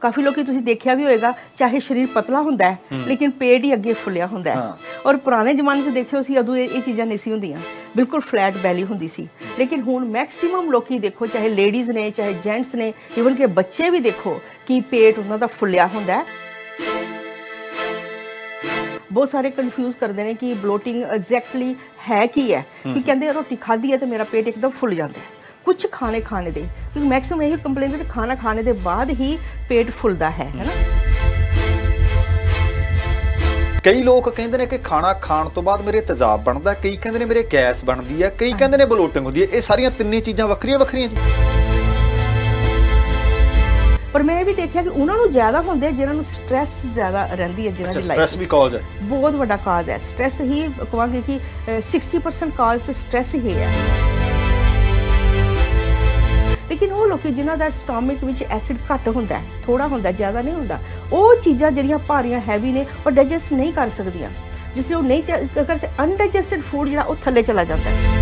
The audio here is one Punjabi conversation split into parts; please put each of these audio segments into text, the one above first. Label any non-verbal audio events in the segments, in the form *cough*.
ਕਾਫੀ ਲੋਕੀ ਤੁਸੀਂ ਦੇਖਿਆ ਵੀ ਹੋਏਗਾ ਚਾਹੇ ਸਰੀਰ ਪਤਲਾ ਹੁੰਦਾ ਹੈ ਲੇਕਿਨ ਪੇਟ ਹੀ ਅੱਗੇ ਫੁੱਲਿਆ ਹੁੰਦਾ ਹੈ ਔਰ ਪੁਰਾਣੇ ਜ਼ਮਾਨੇ 'ਚ ਦੇਖਿਓ ਸੀ ਉਦੋਂ ਇਹ ਚੀਜ਼ਾਂ ਨਹੀਂ ਸੀ ਹੁੰਦੀਆਂ ਬਿਲਕੁਲ ਫਲੈਟ ਬੈਲੀ ਹੁੰਦੀ ਸੀ ਲੇਕਿਨ ਹੁਣ ਮੈਕਸਿਮਮ ਲੋਕੀ ਦੇਖੋ ਚਾਹੇ ਲੇਡੀਜ਼ ਨੇ ਚਾਹੇ ਜੈਂਟਸ ਨੇ ਇਵਨ ਕਿ ਬੱਚੇ ਵੀ ਦੇਖੋ ਕਿ ਪੇਟ ਉਹਨਾਂ ਦਾ ਫੁੱਲਿਆ ਹੁੰਦਾ ਹੈ ਬਹੁਤ ਸਾਰੇ ਕਨਫਿਊਜ਼ ਕਰਦੇ ਨੇ ਕਿ ਬਲੋਟਿੰਗ ਐਗਜ਼ੈਕਟਲੀ ਹੈ ਕੀ ਹੈ ਕਿ ਕਹਿੰਦੇ ਰੋਟੀ ਖਾਧੀ ਹੈ ਤੇ ਮੇਰਾ ਪੇਟ ਇੱਕਦਮ ਫੁੱਲ ਜਾਂਦਾ ਹੈ ਕੁਝ ਖਾਣੇ ਖਾਣੇ ਦੇ ਕਿਉਂਕਿ ਮੈਕਸਿਮਮ ਇਹ ਕੰਪਲੇਂਟ ਹੈ ਕਿ ਖਾਣਾ ਖਾਣੇ ਦੇ ਬਾਅਦ ਹੀ ਪੇਟ ਫੁੱਲਦਾ ਹੈ ਹੈਨਾ ਕਈ ਲੋਕ ਕਹਿੰਦੇ ਨੇ ਕਿ ਖਾਣਾ ਖਾਣ ਤੋਂ ਬਾਅਦ ਮੇਰੇ ਤੇਜ਼ਾਬ ਬਣਦਾ ਕਈ ਕਹਿੰਦੇ ਨੇ ਮੇਰੇ ਗੈਸ ਬਣਦੀ ਹੈ ਕਈ ਕਹਿੰਦੇ ਨੇ ਬਲੋਟਿੰਗ ਹੁੰਦੀ ਹੈ ਇਹ ਸਾਰੀਆਂ ਤਿੰਨੇ ਚੀਜ਼ਾਂ ਵੱਖਰੀਆਂ ਵੱਖਰੀਆਂ ਜੀ ਪਰ ਮੈਂ ਇਹ ਵੀ ਦੇਖਿਆ ਕਿ ਉਹਨਾਂ ਨੂੰ ਜ਼ਿਆਦਾ ਹੁੰਦੇ ਜਿਨ੍ਹਾਂ ਨੂੰ ਸਟ੍ਰੈਸ ਜ਼ਿਆਦਾ ਰਹਿੰਦੀ ਹੈ ਜਿਨ੍ਹਾਂ ਦੀ ਲਾਈਫ ਸਟ੍ਰੈਸ ਵੀ ਕਾਜ਼ ਹੈ ਬਹੁਤ ਵੱਡਾ ਕਾਜ਼ ਹੈ ਸਟ੍ਰੈਸ ਹੀ ਕਹਾਂਗੇ ਕਿ 60% ਕਾਜ਼ ਤੇ ਸਟ੍ਰੈਸ ਹੀ ਹੈ ਲੇਕਿਨ ਉਹ ਲੋਕੀ ਜਿਨ੍ਹਾਂ ਦਾ ਸਟੋਮਿਕ ਵਿੱਚ ਐਸਿਡ ਘੱਟ ਹੁੰਦਾ ਹੈ ਥੋੜਾ ਹੁੰਦਾ ਜ਼ਿਆਦਾ ਨਹੀਂ ਹੁੰਦਾ ਉਹ ਚੀਜ਼ਾਂ ਜਿਹੜੀਆਂ ਭਾਰੀਆਂ ਹੈਵੀ ਨੇ ਉਹ ਡਾਈਜੈਸਟ ਨਹੀਂ ਕਰ ਸਕਦੀਆਂ ਜਿਸ ਲਈ ਉਹ ਨਹੀਂ ਕਰ ਸਕਦੇ ਅਨਡਾਈਜੈਸਟਡ ਫੂਡ ਜਿਹੜਾ ਉਹ ਥੱਲੇ ਚਲਾ ਜਾਂਦਾ ਹੈ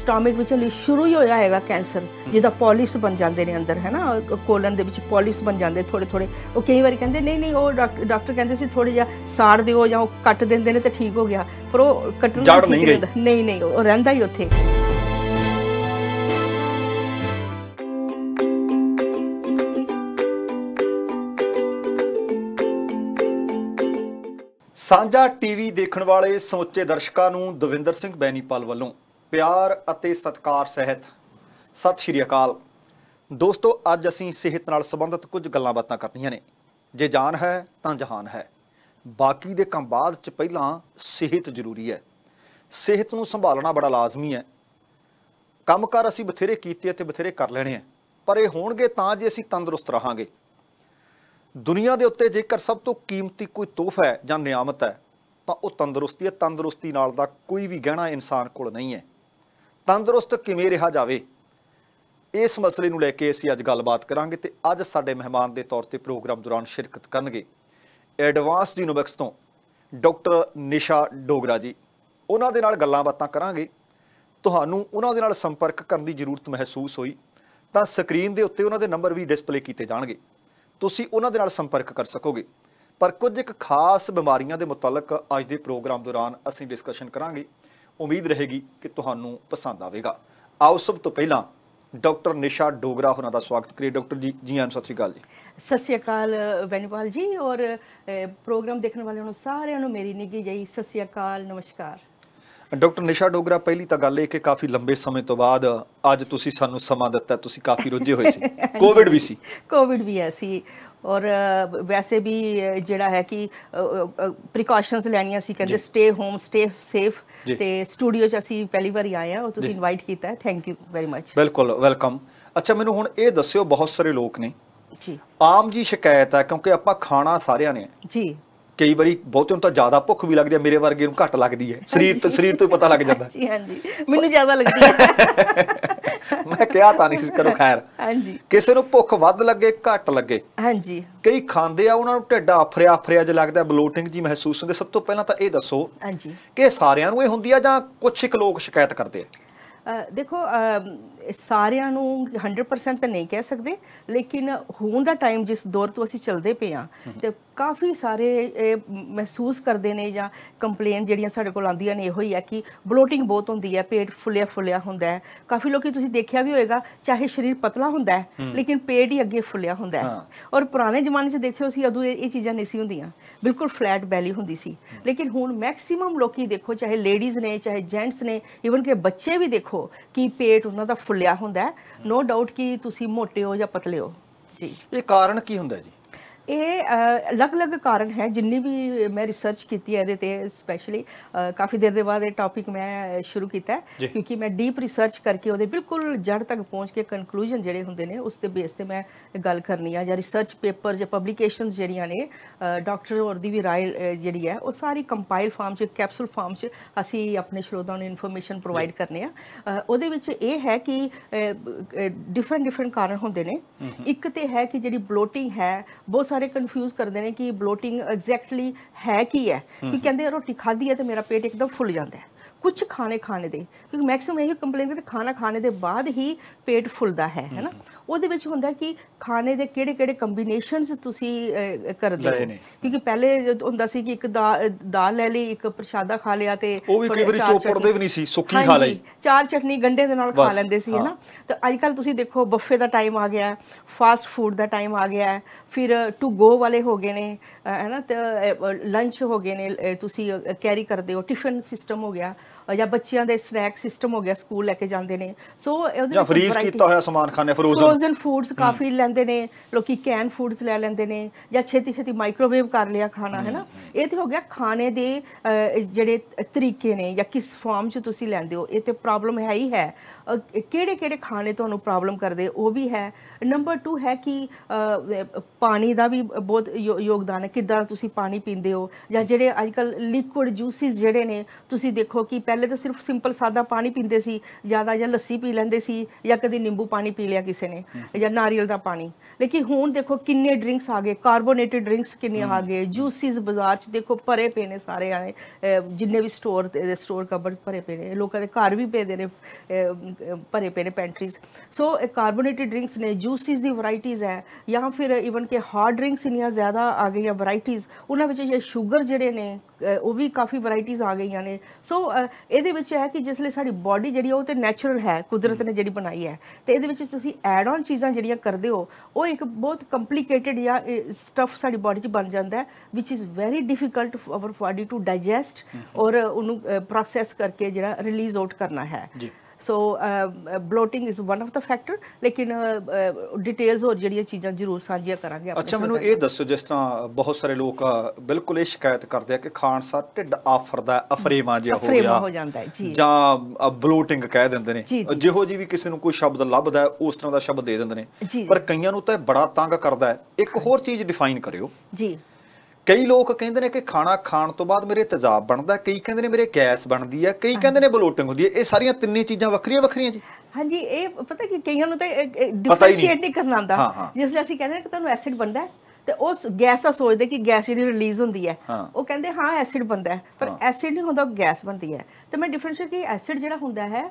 ਸਟੋਮਕ ਵਿੱਚ ਲਈ ਸ਼ੁਰੂ ਹੀ ਹੋਇਆ ਹੈਗਾ ਕੈਂਸਰ ਜਿਹਦਾ ਪੋਲਿਪਸ ਬਣ ਜਾਂਦੇ ਨੇ ਅੰਦਰ ਹੈ ਨਾ ਕੋਲਨ ਦੇ ਵਿੱਚ ਪੋਲਿਪਸ ਬਣ ਜਾਂਦੇ ਥੋੜੇ ਥੋੜੇ ਉਹ ਕਈ ਵਾਰੀ ਕਹਿੰਦੇ ਨਹੀਂ ਨਹੀਂ ਉਹ ਡਾਕਟਰ ਕਹਿੰਦੇ ਸੀ ਥੋੜੇ ਜਿਹਾ ਸਾੜ ਦਿਓ ਜਾਂ ਉਹ ਕੱਟ ਦਿੰਦੇ ਨੇ ਤੇ ਠੀਕ ਹੋ ਗਿਆ ਪਰ ਉਹ ਕੱਟਣ ਨਹੀਂ ਨਹੀਂ ਨਹੀਂ ਉਹ ਰਹਿੰਦਾ ਹੀ ਉੱਥੇ ਸਾਂਝਾ ਟੀਵੀ ਦੇਖਣ ਵਾਲੇ ਸਮੁੱਚੇ ਦਰਸ਼ਕਾਂ ਨੂੰ ਦਵਿੰਦਰ ਸਿੰਘ ਬੈਣੀਪਾਲ ਵੱਲੋਂ ਪਿਆਰ ਅਤੇ ਸਤਿਕਾਰ ਸਹਿਤ ਸਤਿ ਸ਼੍ਰੀ ਅਕਾਲ ਦੋਸਤੋ ਅੱਜ ਅਸੀਂ ਸਿਹਤ ਨਾਲ ਸੰਬੰਧਿਤ ਕੁਝ ਗੱਲਾਂ ਬਾਤਾਂ ਕਰਨੀਆਂ ਨੇ ਜੇ ਜਾਨ ਹੈ ਤਾਂ ਜਹਾਨ ਹੈ ਬਾਕੀ ਦੇ ਕੰਮ ਬਾਅਦ ਚ ਪਹਿਲਾਂ ਸਿਹਤ ਜ਼ਰੂਰੀ ਹੈ ਸਿਹਤ ਨੂੰ ਸੰਭਾਲਣਾ ਬੜਾ ਲਾਜ਼ਮੀ ਹੈ ਕੰਮਕਾਰ ਅਸੀਂ ਬਥੇਰੇ ਕੀਤੇ ਅਤੇ ਬਥੇਰੇ ਕਰ ਲੈਣੇ ਆ ਪਰ ਇਹ ਹੋਣਗੇ ਤਾਂ ਜੇ ਅਸੀਂ ਤੰਦਰੁਸਤ ਰਹਾਂਗੇ ਦੁਨੀਆ ਦੇ ਉੱਤੇ ਜੇਕਰ ਸਭ ਤੋਂ ਕੀਮਤੀ ਕੋਈ ਤੋਹਫਾ ਹੈ ਜਾਂ ਨਿਆਮਤ ਹੈ ਤਾਂ ਉਹ ਤੰਦਰੁਸਤੀ ਹੈ ਤੰਦਰੁਸਤੀ ਨਾਲ ਦਾ ਕੋਈ ਵੀ ਗਹਿਣਾ ਇਨਸਾਨ ਕੋਲ ਨਹੀਂ ਹੈ ਤੰਦਰੁਸਤ ਕਿਵੇਂ ਰਿਹਾ ਜਾਵੇ ਇਸ ਮਸਲੇ ਨੂੰ ਲੈ ਕੇ ਅਸੀਂ ਅੱਜ ਗੱਲਬਾਤ ਕਰਾਂਗੇ ਤੇ ਅੱਜ ਸਾਡੇ ਮਹਿਮਾਨ ਦੇ ਤੌਰ ਤੇ ਪ੍ਰੋਗਰਾਮ ਦੌਰਾਨ ਸ਼ਿਰਕਤ ਕਰਨਗੇ ਐਡਵਾਂਸ ਜੀਨੋਮਿਕਸ ਤੋਂ ਡਾਕਟਰ ਨਿਸ਼ਾ ਡੋਗਰਾ ਜੀ ਉਹਨਾਂ ਦੇ ਨਾਲ ਗੱਲਾਂ ਬਾਤਾਂ ਕਰਾਂਗੇ ਤੁਹਾਨੂੰ ਉਹਨਾਂ ਦੇ ਨਾਲ ਸੰਪਰਕ ਕਰਨ ਦੀ ਜ਼ਰੂਰਤ ਮਹਿਸੂਸ ਹੋਈ ਤਾਂ ਸਕਰੀਨ ਦੇ ਉੱਤੇ ਉਹਨਾਂ ਦੇ ਨੰਬਰ ਵੀ ਡਿਸਪਲੇ ਕੀਤੇ ਜਾਣਗੇ ਤੁਸੀਂ ਉਹਨਾਂ ਦੇ ਨਾਲ ਸੰਪਰਕ ਕਰ ਸਕੋਗੇ ਪਰ ਕੁਝ ਇੱਕ ਖਾਸ ਬਿਮਾਰੀਆਂ ਦੇ ਮੁਤਲਕ ਅੱਜ ਦੇ ਪ੍ਰੋਗਰਾਮ ਦੌਰਾਨ ਅਸੀਂ ਡਿਸਕਸ਼ਨ ਕਰਾਂਗੇ ਉਮੀਦ ਰਹੇਗੀ ਕਿ ਤੁਹਾਨੂੰ ਪਸੰਦ ਆਵੇਗਾ ਆਓ ਸਭ ਤੋਂ ਪਹਿਲਾਂ ਡਾਕਟਰ ਨਿਸ਼ਾ ਡੋਗਰਾ ਹੋਣਾ ਦਾ ਸਵਾਗਤ ਕਰੀਏ ਡਾਕਟਰ ਜੀ ਜੀ ਆਨ ਸਤਿ ਸ੍ਰੀ ਅਕਾਲ ਜੀ ਸਤਿ ਸ੍ਰੀ ਅਕਾਲ ਵੈਨਵਾਲ ਜੀ ਔਰ ਪ੍ਰੋਗਰਾਮ ਦੇਖਣ ਵਾਲਿਆਂ ਨੂੰ ਸਾਰਿਆਂ ਨੂੰ ਮੇਰੀ ਨਿੱਘੀ ਜਈ ਸਤਿ ਸ੍ਰੀ ਅਕਾਲ ਨਮਸਕਾਰ ਡਾਕਟਰ ਨਿਸ਼ਾ ਡੋਗਰਾ ਪਹਿਲੀ ਤਾਂ ਗੱਲ ਇਹ ਕਿ ਕਾਫੀ ਲੰਬੇ ਸਮੇਂ ਤੋਂ ਬਾਅਦ ਅੱਜ ਤੁਸੀਂ ਸਾਨੂੰ ਸਮਾਂ ਦਿੱਤਾ ਤੁਸੀਂ ਕਾਫੀ ਰੁੱਝੇ ਹੋਏ ਸੀ ਕੋਵਿਡ *laughs* ਵੀ ਸੀ ਕੋਵਿਡ ਵੀ ਐ ਸੀ ਔਰ ਵੈਸੇ ਵੀ ਜਿਹੜਾ ਹੈ ਕਿ ਪ੍ਰੀਕਾਸ਼ਨਸ ਲੈਣੀਆਂ ਸੀ ਕਹਿੰਦੇ ਸਟੇ ਹੋਮ ਸਟੇ ਸੇਫ ਤੇ ਸਟੂਡੀਓ 'ਚ ਅਸੀਂ ਪਹਿਲੀ ਵਾਰੀ ਆਏ ਆ ਔਰ ਤੁਸੀਂ ਇਨਵਾਈਟ ਕੀਤਾ ਥੈਂਕ ਯੂ ਵੈਰੀ ਮੱਚ ਬਿਲਕੁਲ ਵੈਲਕਮ ਅੱਛਾ ਮੈਨੂੰ ਹੁਣ ਇਹ ਦੱਸਿਓ ਬਹੁਤ ਸਾਰੇ ਲੋਕ ਨੇ ਜੀ ਆਮ ਜੀ ਸ਼ਿਕਾਇਤ ਆ ਕਿਉਂਕਿ ਆਪਾਂ ਖਾਣਾ ਸਾਰਿਆਂ ਨੇ ਜੀ ਕਈ ਵਾਰੀ ਬਹੁਤਿਆਂ ਨੂੰ ਤਾਂ ਜ਼ਿਆਦਾ ਭੁੱਖ ਵੀ ਲੱਗਦੀ ਹੈ ਮੇਰੇ ਵਰਗੇ ਨੂੰ ਘੱਟ ਲੱਗਦੀ ਹੈ ਸਰੀਰ ਤੋਂ ਸਰੀਰ ਤੋਂ ਹੀ ਪਤਾ ਲੱਗ ਜਾਂਦਾ ਜੀ ਹਾਂਜੀ ਮੈਨੂੰ ਜ਼ਿਆਦਾ ਲੱਗਦੀ ਹੈ *laughs* ਮੈਂ ਕਿਹਾ ਤਾਂ ਨਹੀਂ ਕਰੋ ਖੈਰ ਹਾਂਜੀ ਕਿਸੇ ਨੂੰ ਭੁੱਖ ਵੱਧ ਲੱਗੇ ਘੱਟ ਲੱਗੇ ਹਾਂਜੀ ਕਈ ਖਾਂਦੇ ਆ ਉਹਨਾਂ ਨੂੰ ਢਿੱਡ ਆਫਰਿਆ ਆਫਰਿਆ ਜਿਹਾ ਲੱਗਦਾ ਬਲੋਟਿੰਗ ਜੀ ਮਹਿਸੂਸ ਹੁੰਦੀ ਸਭ ਤੋਂ ਪਹਿਲਾਂ ਤਾਂ ਇਹ ਦੱਸੋ ਹਾਂਜੀ ਕਿ ਸਾਰਿਆਂ ਨੂੰ ਇਹ ਹੁੰਦੀ ਆ ਜਾਂ ਕੁਝ ਇੱਕ ਲੋਕ ਸ਼ਿਕਾਇਤ ਕਰਦੇ ਆ ਦੇਖੋ ਸਾਰਿਆਂ ਨੂੰ 100% ਤਾਂ ਨਹੀਂ ਕਹਿ ਸਕਦੇ ਲੇਕਿਨ ਹੁਣ ਦਾ ਟਾਈਮ ਜਿਸ ਦੌਰ ਤੋਂ ਅਸੀਂ ਚੱਲਦੇ ਪਏ ਆ ਤੇ ਕਾਫੀ ਸਾਰੇ ਮਹਿਸੂਸ ਕਰਦੇ ਨੇ ਜਾਂ ਕੰਪਲੇਨ ਜਿਹੜੀਆਂ ਸਾਡੇ ਕੋਲ ਆਉਂਦੀਆਂ ਨੇ ਇਹੋ ਹੀ ਹੈ ਕਿ ਬਲੋਟਿੰਗ ਬਹੁਤ ਹੁੰਦੀ ਹੈ ਪੇਟ ਫੁੱਲਿਆ ਫੁੱਲਿਆ ਹੁੰਦਾ ਹੈ ਕਾਫੀ ਲੋਕੀ ਤੁਸੀਂ ਦੇਖਿਆ ਵੀ ਹੋਏਗਾ ਚਾਹੇ ਸਰੀਰ ਪਤਲਾ ਹੁੰਦਾ ਹੈ ਲੇਕਿਨ ਪੇਟ ਹੀ ਅੱਗੇ ਫੁੱਲਿਆ ਹੁੰਦਾ ਹੈ ਔਰ ਪੁਰਾਣੇ ਜ਼ਮਾਨੇ 'ਚ ਦੇਖਿਓ ਸੀ ਅਦੋਂ ਇਹ ਚੀਜ਼ਾਂ ਨਹੀਂ ਸੀ ਹੁੰਦੀਆਂ ਬਿਲਕੁਲ ਫਲੈਟ ਬੈਲੀ ਹੁੰਦੀ ਸੀ ਲੇਕਿਨ ਹੁਣ ਮੈਕਸਿਮਮ ਲੋਕੀ ਦੇਖੋ ਚਾਹੇ ਲੇਡੀਜ਼ ਨੇ ਚਾਹੇ ਜੈਂਟਸ ਨੇ ਇਵਨ ਕਿ ਬੱਚੇ ਵੀ ਦੇਖੋ ਕਿ ਪੇਟ ਉਹਨਾਂ ਦਾ ਫੁੱਲਿਆ ਹੁੰਦਾ ਹੈ ਨੋ ਡਾਊਟ ਕਿ ਤੁਸੀਂ ਮੋਟੇ ਹੋ ਜਾਂ ਪਤਲੇ ਹੋ ਜੀ ਇਹ ਕਾਰਨ ਕੀ ਹੁੰਦਾ ਜੀ ਇਹ ਅਲੱਗ-ਅਲੱਗ ਕਾਰਨ ਹੈ ਜਿੰਨੀ ਵੀ ਮੈਂ ਰਿਸਰਚ ਕੀਤੀ ਹੈ ਇਹਦੇ ਤੇ ਸਪੈਸ਼ਲੀ ਕਾਫੀ ਦਿਨ ਦੇ ਬਾਅਦ ਇਹ ਟਾਪਿਕ ਮੈਂ ਸ਼ੁਰੂ ਕੀਤਾ ਕਿਉਂਕਿ ਮੈਂ ਡੀਪ ਰਿਸਰਚ ਕਰਕੇ ਉਹਦੇ ਬਿਲਕੁਲ ਜੜ ਤੱਕ ਪਹੁੰਚ ਕੇ ਕਨਕਲੂਜਨ ਜਿਹੜੇ ਹੁੰਦੇ ਨੇ ਉਸ ਤੇ ਬੇਸ ਤੇ ਮੈਂ ਗੱਲ ਕਰਨੀ ਆ ਜਾਂ ਰਿਸਰਚ ਪੇਪਰ ਜਾਂ ਪਬਲੀਕੇਸ਼ਨਸ ਜਿਹੜੀਆਂ ਨੇ ਡਾਕਟਰ ਹੋਰ ਦੀ ਵੀ ਰਾਏ ਜਿਹੜੀ ਹੈ ਉਹ ਸਾਰੀ ਕੰਪਾਈਲ ਫਾਰਮ 'ਚ ਕੈਪਸੂਲ ਫਾਰਮ 'ਚ ਅਸੀਂ ਆਪਣੇ ਸ਼ਰੋਤਾਵਾਂ ਨੂੰ ਇਨਫੋਰਮੇਸ਼ਨ ਪ੍ਰੋਵਾਈਡ ਕਰਨੇ ਆ ਉਹਦੇ ਵਿੱਚ ਇਹ ਹੈ ਕਿ ਡਿਫਰੈਂਟ ਡਿਫਰੈਂਟ ਕਾਰਨ ਹੁੰਦੇ ਨੇ ਇੱਕ ਤੇ ਹੈ ਕਿ ਜਿਹੜੀ ਬਲੋਟਿੰਗ ਹੈ ਬਹੁਤ ਸਾਰੇ ਕਨਫਿਊਜ਼ ਕਰਦੇ ਨੇ ਕਿ ਬਲੋਟਿੰਗ ਐਗਜ਼ੈਕਟਲੀ ਹੈ ਕੀ ਹੈ ਕਿ ਕਹਿੰਦੇ ਰੋਟੀ ਖਾਦੀ ਹੈ ਤੇ ਮੇਰਾ ਪੇਟ ਇੱਕਦਮ ਫੁੱਲ ਜਾਂਦਾ ਹੈ ਕੁਝ ਖਾਣੇ ਖਾਣੇ ਦੇ ਕਿਉਂਕਿ ਮੈਕਸਿਮਮ ਇਹ ਕੰਪਲੇਨ ਕਰਦੇ ਖਾਣਾ ਖਾਣੇ ਦੇ ਬਾਅਦ ਹੀ ਪੇਟ ਫੁੱਲਦਾ ਹੈ ਹੈਨਾ ਉਹਦੇ ਵਿੱਚ ਹੁੰਦਾ ਕਿ ਖਾਣੇ ਦੇ ਕਿਹੜੇ ਕਿਹੜੇ ਕੰਬੀਨੇਸ਼ਨਸ ਤੁਸੀਂ ਕਰਦੇ ਹੋ ਕਿਉਂਕਿ ਪਹਿਲੇ ਹੁੰਦਾ ਸੀ ਕਿ ਇੱਕ ਦਾਲ ਲੈ ਲਈ ਇੱਕ ਪ੍ਰਸ਼ਾਦਾ ਖਾ ਲਿਆ ਤੇ ਉਹ ਵੀ ਕਈ ਵਾਰੀ ਚੋਪੜਦੇ ਵੀ ਨਹੀਂ ਸੀ ਸੁੱਕੀ ਖਾ ਲਈ ਚਾਰ ਚਟਨੀ ਗੰਡੇ ਦੇ ਨਾਲ ਖਾ ਲੈਂਦੇ ਸੀ ਹਨਾ ਤਾਂ ਅੱਜ ਕੱਲ ਤੁਸੀਂ ਦੇਖੋ ਬੱਫੇ ਦਾ ਟਾਈਮ ਆ ਗਿਆ ਫਾਸਟ ਫੂਡ ਦਾ ਟਾਈਮ ਆ ਗਿਆ ਫਿਰ ਟੂ ਗੋ ਵਾਲੇ ਹੋ ਗਏ ਨੇ ਹਨਾ ਤੇ ਲੰਚ ਹੋ ਗਏ ਨੇ ਤੁਸੀਂ ਕੈਰੀ ਕਰਦੇ ਹੋ ਟਿਫਨ ਸਿਸਟਮ ਹੋ ਗਿਆ ਜਾਂ ਬੱਚਿਆਂ ਦੇ ਸਨੈਕ ਸਿਸਟਮ ਹੋ ਗਿਆ ਸਕੂਲ ਲੈ ਕੇ ਜਾਂਦੇ ਨੇ ਸੋ ਉਹਦੇ ਜਾਂ ਫਰੀਜ਼ ਕੀਤਾ ਹੋਇਆ ਸਮਾਨ ਖਾਣੇ ਫਰੋਜ਼ਨ ਫਰੋਜ਼ਨ ਫੂਡਸ ਕਾਫੀ ਲੈਂਦੇ ਨੇ ਲੋਕੀ ਕੈਨ ਫੂਡਸ ਲੈ ਲੈਂਦੇ ਨੇ ਜਾਂ ਛੇਤੀ ਛੇਤੀ ਮਾਈਕ੍ਰੋਵੇਵ ਕਰ ਲਿਆ ਖਾਣਾ ਹੈ ਨਾ ਇਹ ਤੇ ਹੋ ਗਿਆ ਖਾਣੇ ਦੇ ਜਿਹੜੇ ਤਰੀਕੇ ਨੇ ਜਾਂ ਕਿਸ ਫਾਰਮ 'ਚ ਤੁਸੀਂ ਲੈਂਦੇ ਹੋ ਇਹ ਤੇ ਪ੍ਰੋਬਲਮ ਹੈ ਹੀ ਹੈ ਕਿਹੜੇ ਕਿਹੜੇ ਖਾਣੇ ਤੁਹਾਨੂੰ ਪ੍ਰੋਬਲਮ ਕਰਦੇ ਉਹ ਵੀ ਹੈ ਨੰਬਰ 2 ਹੈ ਕਿ ਪਾਣੀ ਦਾ ਵੀ ਬਹੁਤ ਯੋਗਦਾਨ ਹੈ ਕਿਦਾਂ ਤੁਸੀਂ ਪਾਣੀ ਪੀਂਦੇ ਹੋ ਜਾਂ ਜਿਹੜੇ ਅੱਜਕੱਲ ਲਿਕੁਇਡ ਜੂਸਿਸ ਜਿਹੜੇ ਨੇ ਤੁਸੀਂ ਦੇਖੋ ਕਿ ਪਹਿਲੇ ਤਾਂ ਸਿਰਫ ਸਿੰਪਲ ਸਾਦਾ ਪਾਣੀ ਪੀਂਦੇ ਸੀ ਜਿਆਦਾ ਜਾਂ ਲੱਸੀ ਪੀ ਲੈਂਦੇ ਸੀ ਜਾਂ ਕਦੀ ਨਿੰਬੂ ਪਾਣੀ ਪੀ ਲਿਆ ਕਿਸੇ ਨੇ ਜਾਂ ਨਾਰੀਅਲ ਦਾ ਪਾਣੀ ਲੇਕਿਨ ਹੁਣ ਦੇਖੋ ਕਿੰਨੇ ਡਰਿੰਕਸ ਆ ਗਏ ਕਾਰਬੋਨੇਟਡ ਡਰਿੰਕਸ ਕਿੰਨੇ ਆ ਗਏ ਜੂਸਿਸ ਬਾਜ਼ਾਰ 'ਚ ਦੇਖੋ ਭਰੇ ਪਏ ਨੇ ਸਾਰੇ ਆਏ ਜਿੰਨੇ ਵੀ ਸਟੋਰ ਤੇ ਸਟੋਰ ਕਬਰਸ ਭਰੇ ਪਏ ਨੇ ਲੋਕਾਂ ਦੇ ਘਰ ਵੀ ਪਏ ਦੇ ਨੇ ਭਰੇ ਪਏ ਨੇ ਪੈਂਟਰੀਜ਼ ਸੋ ਕਾਰਬੋਨੇਟਡ ਡਰਿੰਕਸ ਨੇ ਜੂਸਿਸ ਦੀ ਵੈਰਾਈਟੀਜ਼ ਹੈ ਜਾਂ ਫਿਰ ਇਵਨ ਕਿ ਹਾਰਡ ਡਰਿੰਕਸ ਇੰਨੀਆਂ ਜ਼ਿਆਦਾ ਆ ਗਈਆਂ ਵੈਰਾਈਟੀਜ਼ ਉਹਨਾਂ ਵਿੱਚ ਇਹ ਸ਼ੂਗਰ ਜਿਹੜੇ ਨੇ ਉਹ ਵੀ ਕਾਫੀ ਵੈਰਾਈਟੀਆਂ ਆ ਗਈਆਂ ਨੇ ਸੋ ਇਹਦੇ ਵਿੱਚ ਹੈ ਕਿ ਜਿਸ ਲਈ ਸਾਡੀ ਬਾਡੀ ਜਿਹੜੀ ਉਹ ਤੇ ਨੇਚਰਲ ਹੈ ਕੁਦਰਤ ਨੇ ਜਿਹੜੀ ਬਣਾਈ ਹੈ ਤੇ ਇਹਦੇ ਵਿੱਚ ਤੁਸੀਂ ਐਡ ਆਨ ਚੀਜ਼ਾਂ ਜਿਹੜੀਆਂ ਕਰਦੇ ਹੋ ਉਹ ਇੱਕ ਬਹੁਤ ਕੰਪਲਿਕੇਟਿਡ ਜਾਂ ਸਟਫ ਸਾਡੀ ਬਾਡੀ 'ਚ ਬਣ ਜਾਂਦਾ ਹੈ which is very difficult for our body to digest ਔਰ ਉਹਨੂੰ ਪ੍ਰੋਸੈਸ ਕਰਕੇ ਜਿਹੜਾ ਰਿਲੀਜ਼ ਆਊਟ ਕਰਨਾ ਹੈ ਜੀ so bloating is one of the factor ਲੇਕਿਨ ਡਿਟੇਲਸ ਹੋਰ ਜਿਹੜੀਆਂ ਚੀਜ਼ਾਂ ਜ਼ਰੂਰ ਸਾਂਝੀਆਂ ਕਰਾਂਗੇ ਅੱਛਾ ਮੈਨੂੰ ਇਹ ਦੱਸੋ ਜਿਸ ਤਰ੍ਹਾਂ ਬਹੁਤ ਸਾਰੇ ਲੋਕ ਬਿਲਕੁਲ ਇਹ ਸ਼ਿਕਾਇਤ ਕਰਦੇ ਆ ਕਿ ਖਾਣ ਸਾਹਿਬ ਢਿੱਡ ਆਫਰਦਾ ਅਫਰੇਮਾ ਜਿਹਾ ਹੋ ਗਿਆ ਹੋ ਜਾਂਦਾ ਹੈ ਜੀ ਜਾਂ ਬਲੋਟਿੰਗ ਕਹਿ ਦਿੰਦੇ ਨੇ ਜਿਹੋ ਜੀ ਵੀ ਕਿਸੇ ਨੂੰ ਕੋਈ ਸ਼ਬਦ ਲੱਭਦਾ ਉਸ ਤਰ੍ਹਾਂ ਦਾ ਸ਼ਬਦ ਦੇ ਦਿੰਦੇ ਨੇ ਪਰ ਕਈਆਂ ਨੂੰ ਤਾਂ ਬੜਾ ਤੰਗ ਕਰਦਾ ਹੈ ਇੱਕ ਹੋਰ ਚੀਜ਼ ਡਿਫਾਈਨ ਕਰਿਓ ਜੀ ਕਈ ਲੋਕ ਕਹਿੰਦੇ ਨੇ ਕਿ ਖਾਣਾ ਖਾਣ ਤੋਂ ਬਾਅਦ ਮੇਰੇ ਤੇਜ਼ਾਬ ਬਣਦਾ ਕਈ ਕਹਿੰਦੇ ਨੇ ਮੇਰੇ ਗੈਸ ਬਣਦੀ ਹੈ ਕਈ ਕਹਿੰਦੇ ਨੇ ਬਲੋਟਿੰਗ ਹੁੰਦੀ ਹੈ ਇਹ ਸਾਰੀਆਂ ਤਿੰਨੇ ਚੀਜ਼ਾਂ ਵੱਖਰੀਆਂ ਵੱਖਰੀਆਂ ਜੀ ਹਾਂਜੀ ਇਹ ਪਤਾ ਕਿ ਕਈਆਂ ਨੂੰ ਤਾਂ ਡਿਫਰੈਂਸ਼ੀਏਟ ਨਹੀਂ ਕਰਨਾ ਆਉਂਦਾ ਜਿਸ ਲਈ ਅਸੀਂ ਕਹਿੰਦੇ ਕਿ ਤੁਹਾਨੂੰ ਐਸਿਡ ਬਣਦਾ ਹੈ ਤੇ ਉਸ ਗੈਸ ਆ ਸੋਚਦੇ ਕਿ ਗੈਸ ਜਿਹੜੀ ਰਿਲੀਜ਼ ਹੁੰਦੀ ਹੈ ਉਹ ਕਹਿੰਦੇ ਹਾਂ ਐਸਿਡ ਬਣਦਾ ਹੈ ਪਰ ਐਸਿਡ ਨਹੀਂ ਹੁੰਦਾ ਉਹ ਗੈਸ ਬਣਦੀ ਹੈ ਤੇ ਮੈਂ ਡਿਫਰੈਂਸ਼ੀਏਟ ਕਿ ਐਸਿਡ ਜਿਹੜਾ ਹੁੰਦਾ ਹੈ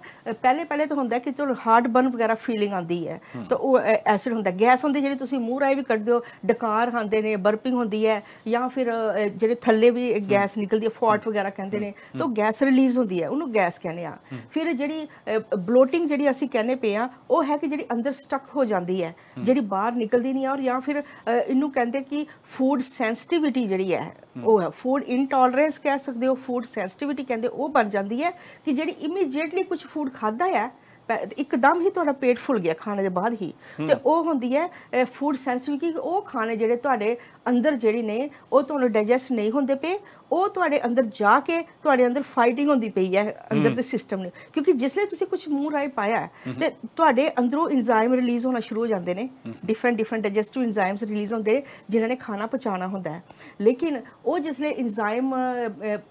ਪਹਿਲੇ ਪਹਿਲੇ ਤਾਂ ਹੁੰਦਾ ਕਿ ਤੁਹਾਨੂੰ ਹਾਰਟ ਬਰਨ ਵਗੈਰਾ ਫੀਲਿੰਗ ਆਉਂਦੀ ਹੈ ਤਾਂ ਉਹ ਐਸਿਡ ਹੁੰਦਾ ਗੈਸ ਹੁੰਦੀ ਜਿਹੜੀ ਤੁਸੀਂ ਮੂੰਹ ਰਾਹੀਂ ਵੀ ਕੱਢਦੇ ਹੋ ਡਕਾਰ ਖਾਂਦੇ ਨੇ ਬਰਪਿੰਗ ਹੁੰਦੀ ਹੈ ਜਾਂ ਫਿਰ ਜਿਹੜੇ ਥੱਲੇ ਵੀ ਗੈਸ ਨਿਕਲਦੀ ਹੈ ਫੌਟ ਵਗੈਰਾ ਕਹਿੰਦੇ ਨੇ ਤਾਂ ਗੈਸ ਰਿਲੀਜ਼ ਹੁੰਦੀ ਹੈ ਉਹਨੂੰ ਗੈਸ ਕਹਿੰਦੇ ਆ ਫਿਰ ਜਿਹੜੀ ਬਲੋਟਿੰਗ ਜਿਹੜੀ ਅਸੀਂ ਕਹਿੰਦੇ ਪਏ ਆ ਉਹ ਹੈ ਕਿ ਜਿਹੜੀ ਅੰਦਰ ਸਟਕ ਹੋ ਜਾਂਦੀ ਹੈ ਜਿਹੜੀ ਬਾਹਰ ਨਿਕਲਦੀ ਨਹੀਂ ਆ ਔਰ ਜਾਂ ਫਿਰ ਇਹਨੂੰ ਕਹਿੰਦੇ ਕਿ ਫੂਡ ਸੈਂਸਿਟੀਵਿਟੀ ਜਿਹੜੀ ਹੈ ਉਹ ਹੈ ਫੂਡ ਇਨਟੋਲਰੈਂਸ ਕਹਿ ਸਕਦੇ ਹੋ ਫੂਡ ਸੈਂਸਿਟੀਵਿਟੀ ਕਹਿੰਦੇ ਉਹ ਬਣ ਜਾਂਦੀ ਹੈ ਕਿ ਜਿਹੜੀ ਇਮੀਡੀਏਟਲੀ ਕੁਝ ਫੂਡ ਖਾਦਾ ਹੈ ਇੱਕਦਮ ਹੀ ਤੁਹਾਡਾ ਪੇਟ ਫੁੱਲ ਗਿਆ ਖਾਣੇ ਦੇ ਬਾਅਦ ਹੀ ਤੇ ਉਹ ਹੁੰਦੀ ਹੈ ਫੂਡ ਸੈਂਸਿਟੀਵਿਟੀ ਉਹ ਖਾਣੇ ਜਿਹੜੇ ਤੁਹਾਡੇ ਅੰਦਰ ਜਿਹੜੀ ਨੇ ਉਹ ਤੁਹਾਨੂੰ ਡਾਈਜੈਸਟ ਨਹੀਂ ਹੁੰਦੇ ਪਏ ਉਹ ਤੁਹਾਡੇ ਅੰਦਰ ਜਾ ਕੇ ਤੁਹਾਡੇ ਅੰਦਰ ਫਾਈਟਿੰਗ ਹੁੰਦੀ ਪਈ ਹੈ ਅੰਦਰ ਦੇ ਸਿਸਟਮ ਨੇ ਕਿਉਂਕਿ ਜਿਸਲੇ ਤੁਸੀਂ ਕੁਝ ਮੂੰਹ ਰਾਈ ਪਾਇਆ ਤੇ ਤੁਹਾਡੇ ਅੰਦਰੋਂ ਐਂਜ਼ਾਈਮ ਰਿਲੀਜ਼ ਹੋਣਾ ਸ਼ੁਰੂ ਹੋ ਜਾਂਦੇ ਨੇ different different digestive enzymes release ਹੁੰਦੇ ਜਿਨ੍ਹਾਂ ਨੇ ਖਾਣਾ ਪਚਾਣਾ ਹੁੰਦਾ ਹੈ ਲੇਕਿਨ ਉਹ ਜਿਸਲੇ ਐਂਜ਼ਾਈਮ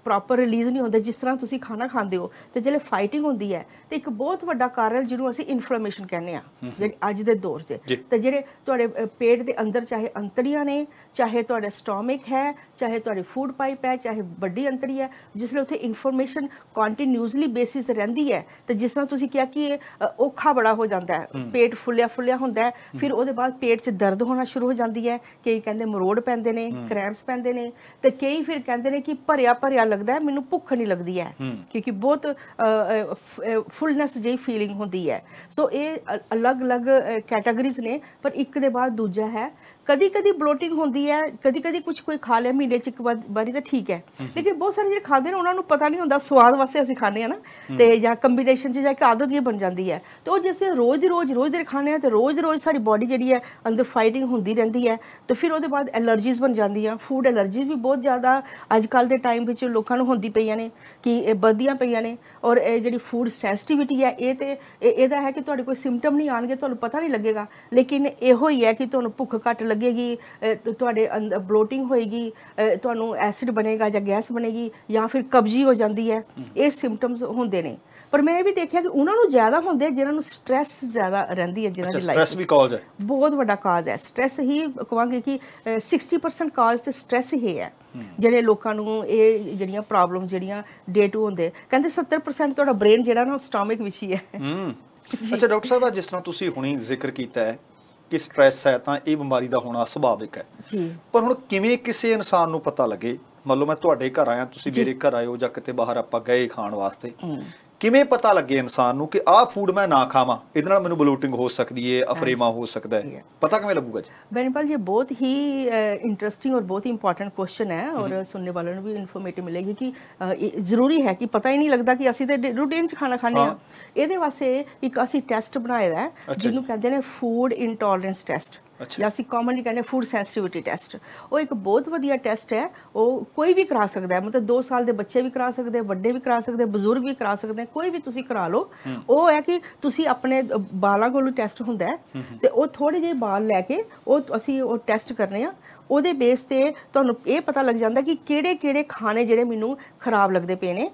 ਪ੍ਰੋਪਰ ਰਿਲੀਜ਼ ਨਹੀਂ ਹੁੰਦੇ ਜਿਸ ਤਰ੍ਹਾਂ ਤੁਸੀਂ ਖਾਣਾ ਖਾਂਦੇ ਹੋ ਤੇ ਜਿਹੜੇ ਫਾਈਟਿੰਗ ਹੁੰਦੀ ਹੈ ਤੇ ਇੱਕ ਬਹੁਤ ਵੱਡਾ ਕਾਰਨ ਜਿਹਨੂੰ ਅਸੀਂ ਇਨਫਲੇਮੇਸ਼ਨ ਕਹਿੰਦੇ ਆ ਜਿਹੜੇ ਅੱਜ ਦੇ ਦੌਰ 'ਚ ਤੇ ਜਿਹੜੇ ਤੁਹਾਡੇ ਪੇਟ ਦੇ ਅੰਦਰ ਚਾਹੇ ਅੰਤੜੀਆਂ ਨੇ ਚਾਹੇ ਚਾਹੇ ਤੁਹਾਡਾ ਸਟੋਮਿਕ ਹੈ ਚਾਹੇ ਤੁਹਾਡੀ ਫੂਡ ਪਾਈਪ ਹੈ ਚਾਹੇ ਵੱਡੀ ਅੰਤੜੀ ਹੈ ਜਿਸ ਲਈ ਉੱਥੇ ਇਨਫੋਰਮੇਸ਼ਨ ਕੰਟੀਨਿਊਸਲੀ ਬੇਸਿਸ ਰਹਿੰਦੀ ਹੈ ਤੇ ਜਿਸ ਨਾਲ ਤੁਸੀਂ ਕਿਹਾ ਕਿ ਔਖਾ ਬੜਾ ਹੋ ਜਾਂਦਾ ਹੈ ਪੇਟ ਫੁੱਲਿਆ ਫੁੱਲਿਆ ਹੁੰਦਾ ਹੈ ਫਿਰ ਉਹਦੇ ਬਾਅਦ ਪੇਟ 'ਚ ਦਰਦ ਹੋਣਾ ਸ਼ੁਰੂ ਹੋ ਜਾਂਦੀ ਹੈ ਕਈ ਕਹਿੰਦੇ ਮਰੋੜ ਪੈਂਦੇ ਨੇ ਕ੍ਰੈਂਪਸ ਪੈਂਦੇ ਨੇ ਤੇ ਕਈ ਫਿਰ ਕਹਿੰਦੇ ਨੇ ਕਿ ਭਰਿਆ ਭਰਿਆ ਲੱਗਦਾ ਹੈ ਮੈਨੂੰ ਭੁੱਖ ਨਹੀਂ ਲੱਗਦੀ ਹੈ ਕਿਉਂਕਿ ਬਹੁਤ ਫੁੱਲਨੈਸ ਜਿਹੀ ਫੀਲਿੰਗ ਹੁੰਦੀ ਹੈ ਸੋ ਇਹ ਅਲੱਗ-ਅਲੱਗ ਕੈਟਾਗਰੀਜ਼ ਨੇ ਪਰ ਇੱਕ ਦੇ ਬਾਅਦ ਦੂਜਾ ਹੈ ਕਦੀ ਕਦੀ ਬਲੋਟਿੰਗ ਹੁੰਦੀ ਹੈ ਕਦੀ ਕਦੀ ਕੁਝ ਕੋਈ ਖਾ ਲਿਆ ਮਹੀਨੇ ਚ ਇੱਕ ਵਾਰੀ ਤਾਂ ਠੀਕ ਹੈ ਲੇਕਿਨ ਬਹੁਤ ਸਾਰੇ ਜਿਹੜੇ ਖਾਂਦੇ ਨੇ ਉਹਨਾਂ ਨੂੰ ਪਤਾ ਨਹੀਂ ਹੁੰਦਾ ਸਵਾਦ ਵਾਸਤੇ ਅਸੀਂ ਖਾਂਦੇ ਆ ਨਾ ਤੇ ਜਾਂ ਕੰਬੀਨੇਸ਼ਨ ਚ ਜਾਂ ਇੱਕ ਆਦਤ ਇਹ ਬਣ ਜਾਂਦੀ ਹੈ ਤੇ ਉਹ ਜਿਵੇਂ ਰੋਜ਼ ਦੀ ਰੋਜ਼ ਰੋਜ਼ ਦੇ ਖਾਣੇ ਆ ਤੇ ਰੋਜ਼ ਰੋਜ਼ ਸਾਡੀ ਬਾਡੀ ਜਿਹੜੀ ਹੈ ਅੰਦਰ ਫਾਈਟਿੰਗ ਹੁੰਦੀ ਰਹਿੰਦੀ ਹੈ ਤੇ ਫਿਰ ਉਹਦੇ ਬਾਅਦ ਅਲਰਜੀਜ਼ ਬਣ ਜਾਂਦੀਆਂ ਫੂਡ ਐਲਰਜੀਜ਼ ਵੀ ਬਹੁਤ ਜ਼ਿਆਦਾ ਅੱਜ ਕੱਲ ਦੇ ਟਾਈਮ ਵਿੱਚ ਲੋਕਾਂ ਨੂੰ ਹੁੰਦੀ ਪਈਆਂ ਨੇ ਕਿ ਇਹ ਬਦੀਆਂ ਪਈਆਂ ਨੇ ਔਰ ਇਹ ਜਿਹੜੀ ਫੂਡ ਸੈਂਸਿਟੀਵਿਟੀ ਹੈ ਇਹ ਤੇ ਇਹਦਾ ਹੈ ਕਿ ਤੁਹਾਡੇ ਕੋਈ ਸਿੰਪਟਮ ਨਹੀਂ ਆਣਗੇ ਤੁਹਾਨੂੰ ਪਤਾ ਨਹੀਂ ਲੱਗੇਗਾ ਲੇਕਿਨ ਇਹੋ ਹੀ ਹੈ ਕਿ ਤੁਹਾਨੂੰ ਭੁੱਖ ਘੱਟ ਲੱਗੇਗੀ ਤੁਹਾਡੇ ਅੰਦਰ ਬਲੋਟਿੰਗ ਹੋਏਗੀ ਤੁਹਾਨੂੰ ਐਸਿਡ ਬਣੇਗਾ ਜਾਂ ਗੈਸ ਬਣੇਗੀ ਜਾਂ ਫਿਰ ਕਬਜ਼ੀ ਹੋ ਜਾਂਦੀ ਹੈ ਇਹ ਸਿੰਪਟਮਸ ਹੁੰਦੇ ਨੇ ਪਰ ਮੈਂ ਇਹ ਵੀ ਦੇਖਿਆ ਕਿ ਉਹਨਾਂ ਨੂੰ ਜ਼ਿਆਦਾ ਹੁੰਦੇ ਜਿਹਨਾਂ ਜਿਨ੍ਹਾਂ ਨੂੰ ਸਟ्रेस ਜ਼ਿਆਦਾ ਰਹਿੰਦੀ ਹੈ ਜਿਨ੍ਹਾਂ ਦੀ ਲਾਈਫ ਸਟ्रेस ਵੀ ਕਾਜ਼ ਹੈ ਬਹੁਤ ਵੱਡਾ ਕਾਜ਼ ਹੈ ਸਟ्रेस ਹੀ ਕਹਾਂਗੇ ਕਿ 60% ਕਾਜ਼ ਤੇ ਸਟ्रेस ਹੀ ਹੈ ਜਿਹੜੇ ਲੋਕਾਂ ਨੂੰ ਇਹ ਜਿਹੜੀਆਂ ਪ੍ਰੋਬਲਮ ਜਿਹੜੀਆਂ ਡੇ ਟੂ ਹੁੰਦੇ ਕਹਿੰਦੇ 70% ਤੁਹਾਡਾ ਬ੍ਰੇਨ ਜਿਹੜਾ ਨਾ ਸਟਮਕ ਵਿੱਚ ਹੀ ਹੈ ਅੱਛਾ ਡਾਕਟਰ ਸਾਹਿਬ ਜਿਸ ਤਰ੍ਹਾਂ ਤੁਸੀਂ ਹੁਣੀ ਜ਼ਿਕਰ ਕੀਤਾ ਹੈ ਕਿ ਸਟ्रेस ਹੈ ਤਾਂ ਇਹ ਬਿਮਾਰੀ ਦਾ ਹੋਣਾ ਸੁਭਾਵਿਕ ਹੈ ਜੀ ਪਰ ਹੁਣ ਕਿਵੇਂ ਕਿਸੇ ਇਨਸਾਨ ਨੂੰ ਪਤਾ ਲੱਗੇ ਮੰਨ ਲਓ ਮੈਂ ਤੁਹਾਡੇ ਘਰ ਆਇਆ ਤੁਸੀਂ ਮੇਰੇ ਘਰ ਆਇਓ ਜਾਂ ਕਿਤੇ ਬਾਹਰ ਆਪਾਂ ਗਏ ਖਾਣ ਵਾਸਤੇ ਕਿਵੇਂ ਪਤਾ ਲੱਗੇ ਇਨਸਾਨ ਨੂੰ ਕਿ ਆਹ ਫੂਡ ਮੈਂ ਨਾ ਖਾਵਾਂ ਇਹਦੇ ਨਾਲ ਮੈਨੂੰ ਬਲੂਟਿੰਗ ਹੋ ਸਕਦੀ ਹੈ ਅਫਰੇਮਾ ਹੋ ਸਕਦਾ ਹੈ ਪਤਾ ਕਿਵੇਂ ਲੱਗੂਗਾ ਜੀ ਬੈਨਪਾਲ ਜੀ ਬਹੁਤ ਹੀ ਇੰਟਰਸਟਿੰਗ ਔਰ ਬਹੁਤ ਹੀ ਇੰਪੋਰਟੈਂਟ ਕੁਐਸਚਨ ਹੈ ਔਰ ਸੁਣਨੇ ਵਾਲਿਆਂ ਨੂੰ ਵੀ ਇਨਫੋਰਮੇਟਿਵ ਮਿਲੇਗੀ ਕਿ ਜ਼ਰੂਰੀ ਹੈ ਕਿ ਪਤਾ ਹੀ ਨਹੀਂ ਲੱਗਦਾ ਕਿ ਅਸੀਂ ਤੇ ਰੂਟੀਨ 'ਚ ਖਾਣਾ ਖਾਂਦੇ ਆ ਇਹਦੇ ਵਾਸਤੇ ਇੱਕ ਅਸੀਂ ਟੈਸਟ ਬਣਾਇਆ ਹੈ ਜਿਹਨੂੰ ਕਹਿੰਦੇ ਨੇ ਫੂਡ ਇਨਟੋਲਰੈਂਸ ਟੈਸਟ ਜਾਂ ਅਸੀਂ ਕਾਮਨਲੀ ਕਹਿੰਦੇ ਫੂਡ ਸੈਂਸਿਟੀਵਿਟੀ ਟੈਸਟ ਉਹ ਇੱਕ ਬਹੁਤ ਵਧੀਆ ਟੈਸਟ ਹੈ ਉਹ ਕੋਈ ਵੀ ਕਰਾ ਸਕਦਾ ਹੈ ਮਤਲਬ 2 ਸਾਲ ਦੇ ਬੱਚੇ ਵੀ ਕਰਾ ਸਕਦੇ ਵੱਡੇ ਵੀ ਕਰਾ ਸਕਦੇ ਬਜ਼ੁਰਗ ਵੀ ਕਰਾ ਸਕਦੇ ਕੋਈ ਵੀ ਤੁਸੀਂ ਕਰਾ ਲਓ ਉਹ ਹੈ ਕਿ ਤੁਸੀਂ ਆਪਣੇ ਬਾਲਾਂ ਕੋਲੋਂ ਟੈਸਟ ਹੁੰਦਾ ਤੇ ਉਹ ਥੋੜੇ ਜਿਹੇ ਬਾਲ ਲੈ ਕੇ ਉਹ ਅਸੀਂ ਉਹ ਟੈਸਟ ਕਰਨੇ ਆ ਉਹਦੇ ਬੇਸ ਤੇ ਤੁਹਾਨੂੰ ਇਹ ਪਤਾ ਲੱਗ ਜਾਂਦਾ ਕਿ ਕਿਹੜੇ ਕਿਹੜੇ ਖਾਣੇ ਜਿਹੜੇ ਮੈਨੂੰ ਖਰਾਬ ਲੱਗਦੇ ਪਏ ਨੇ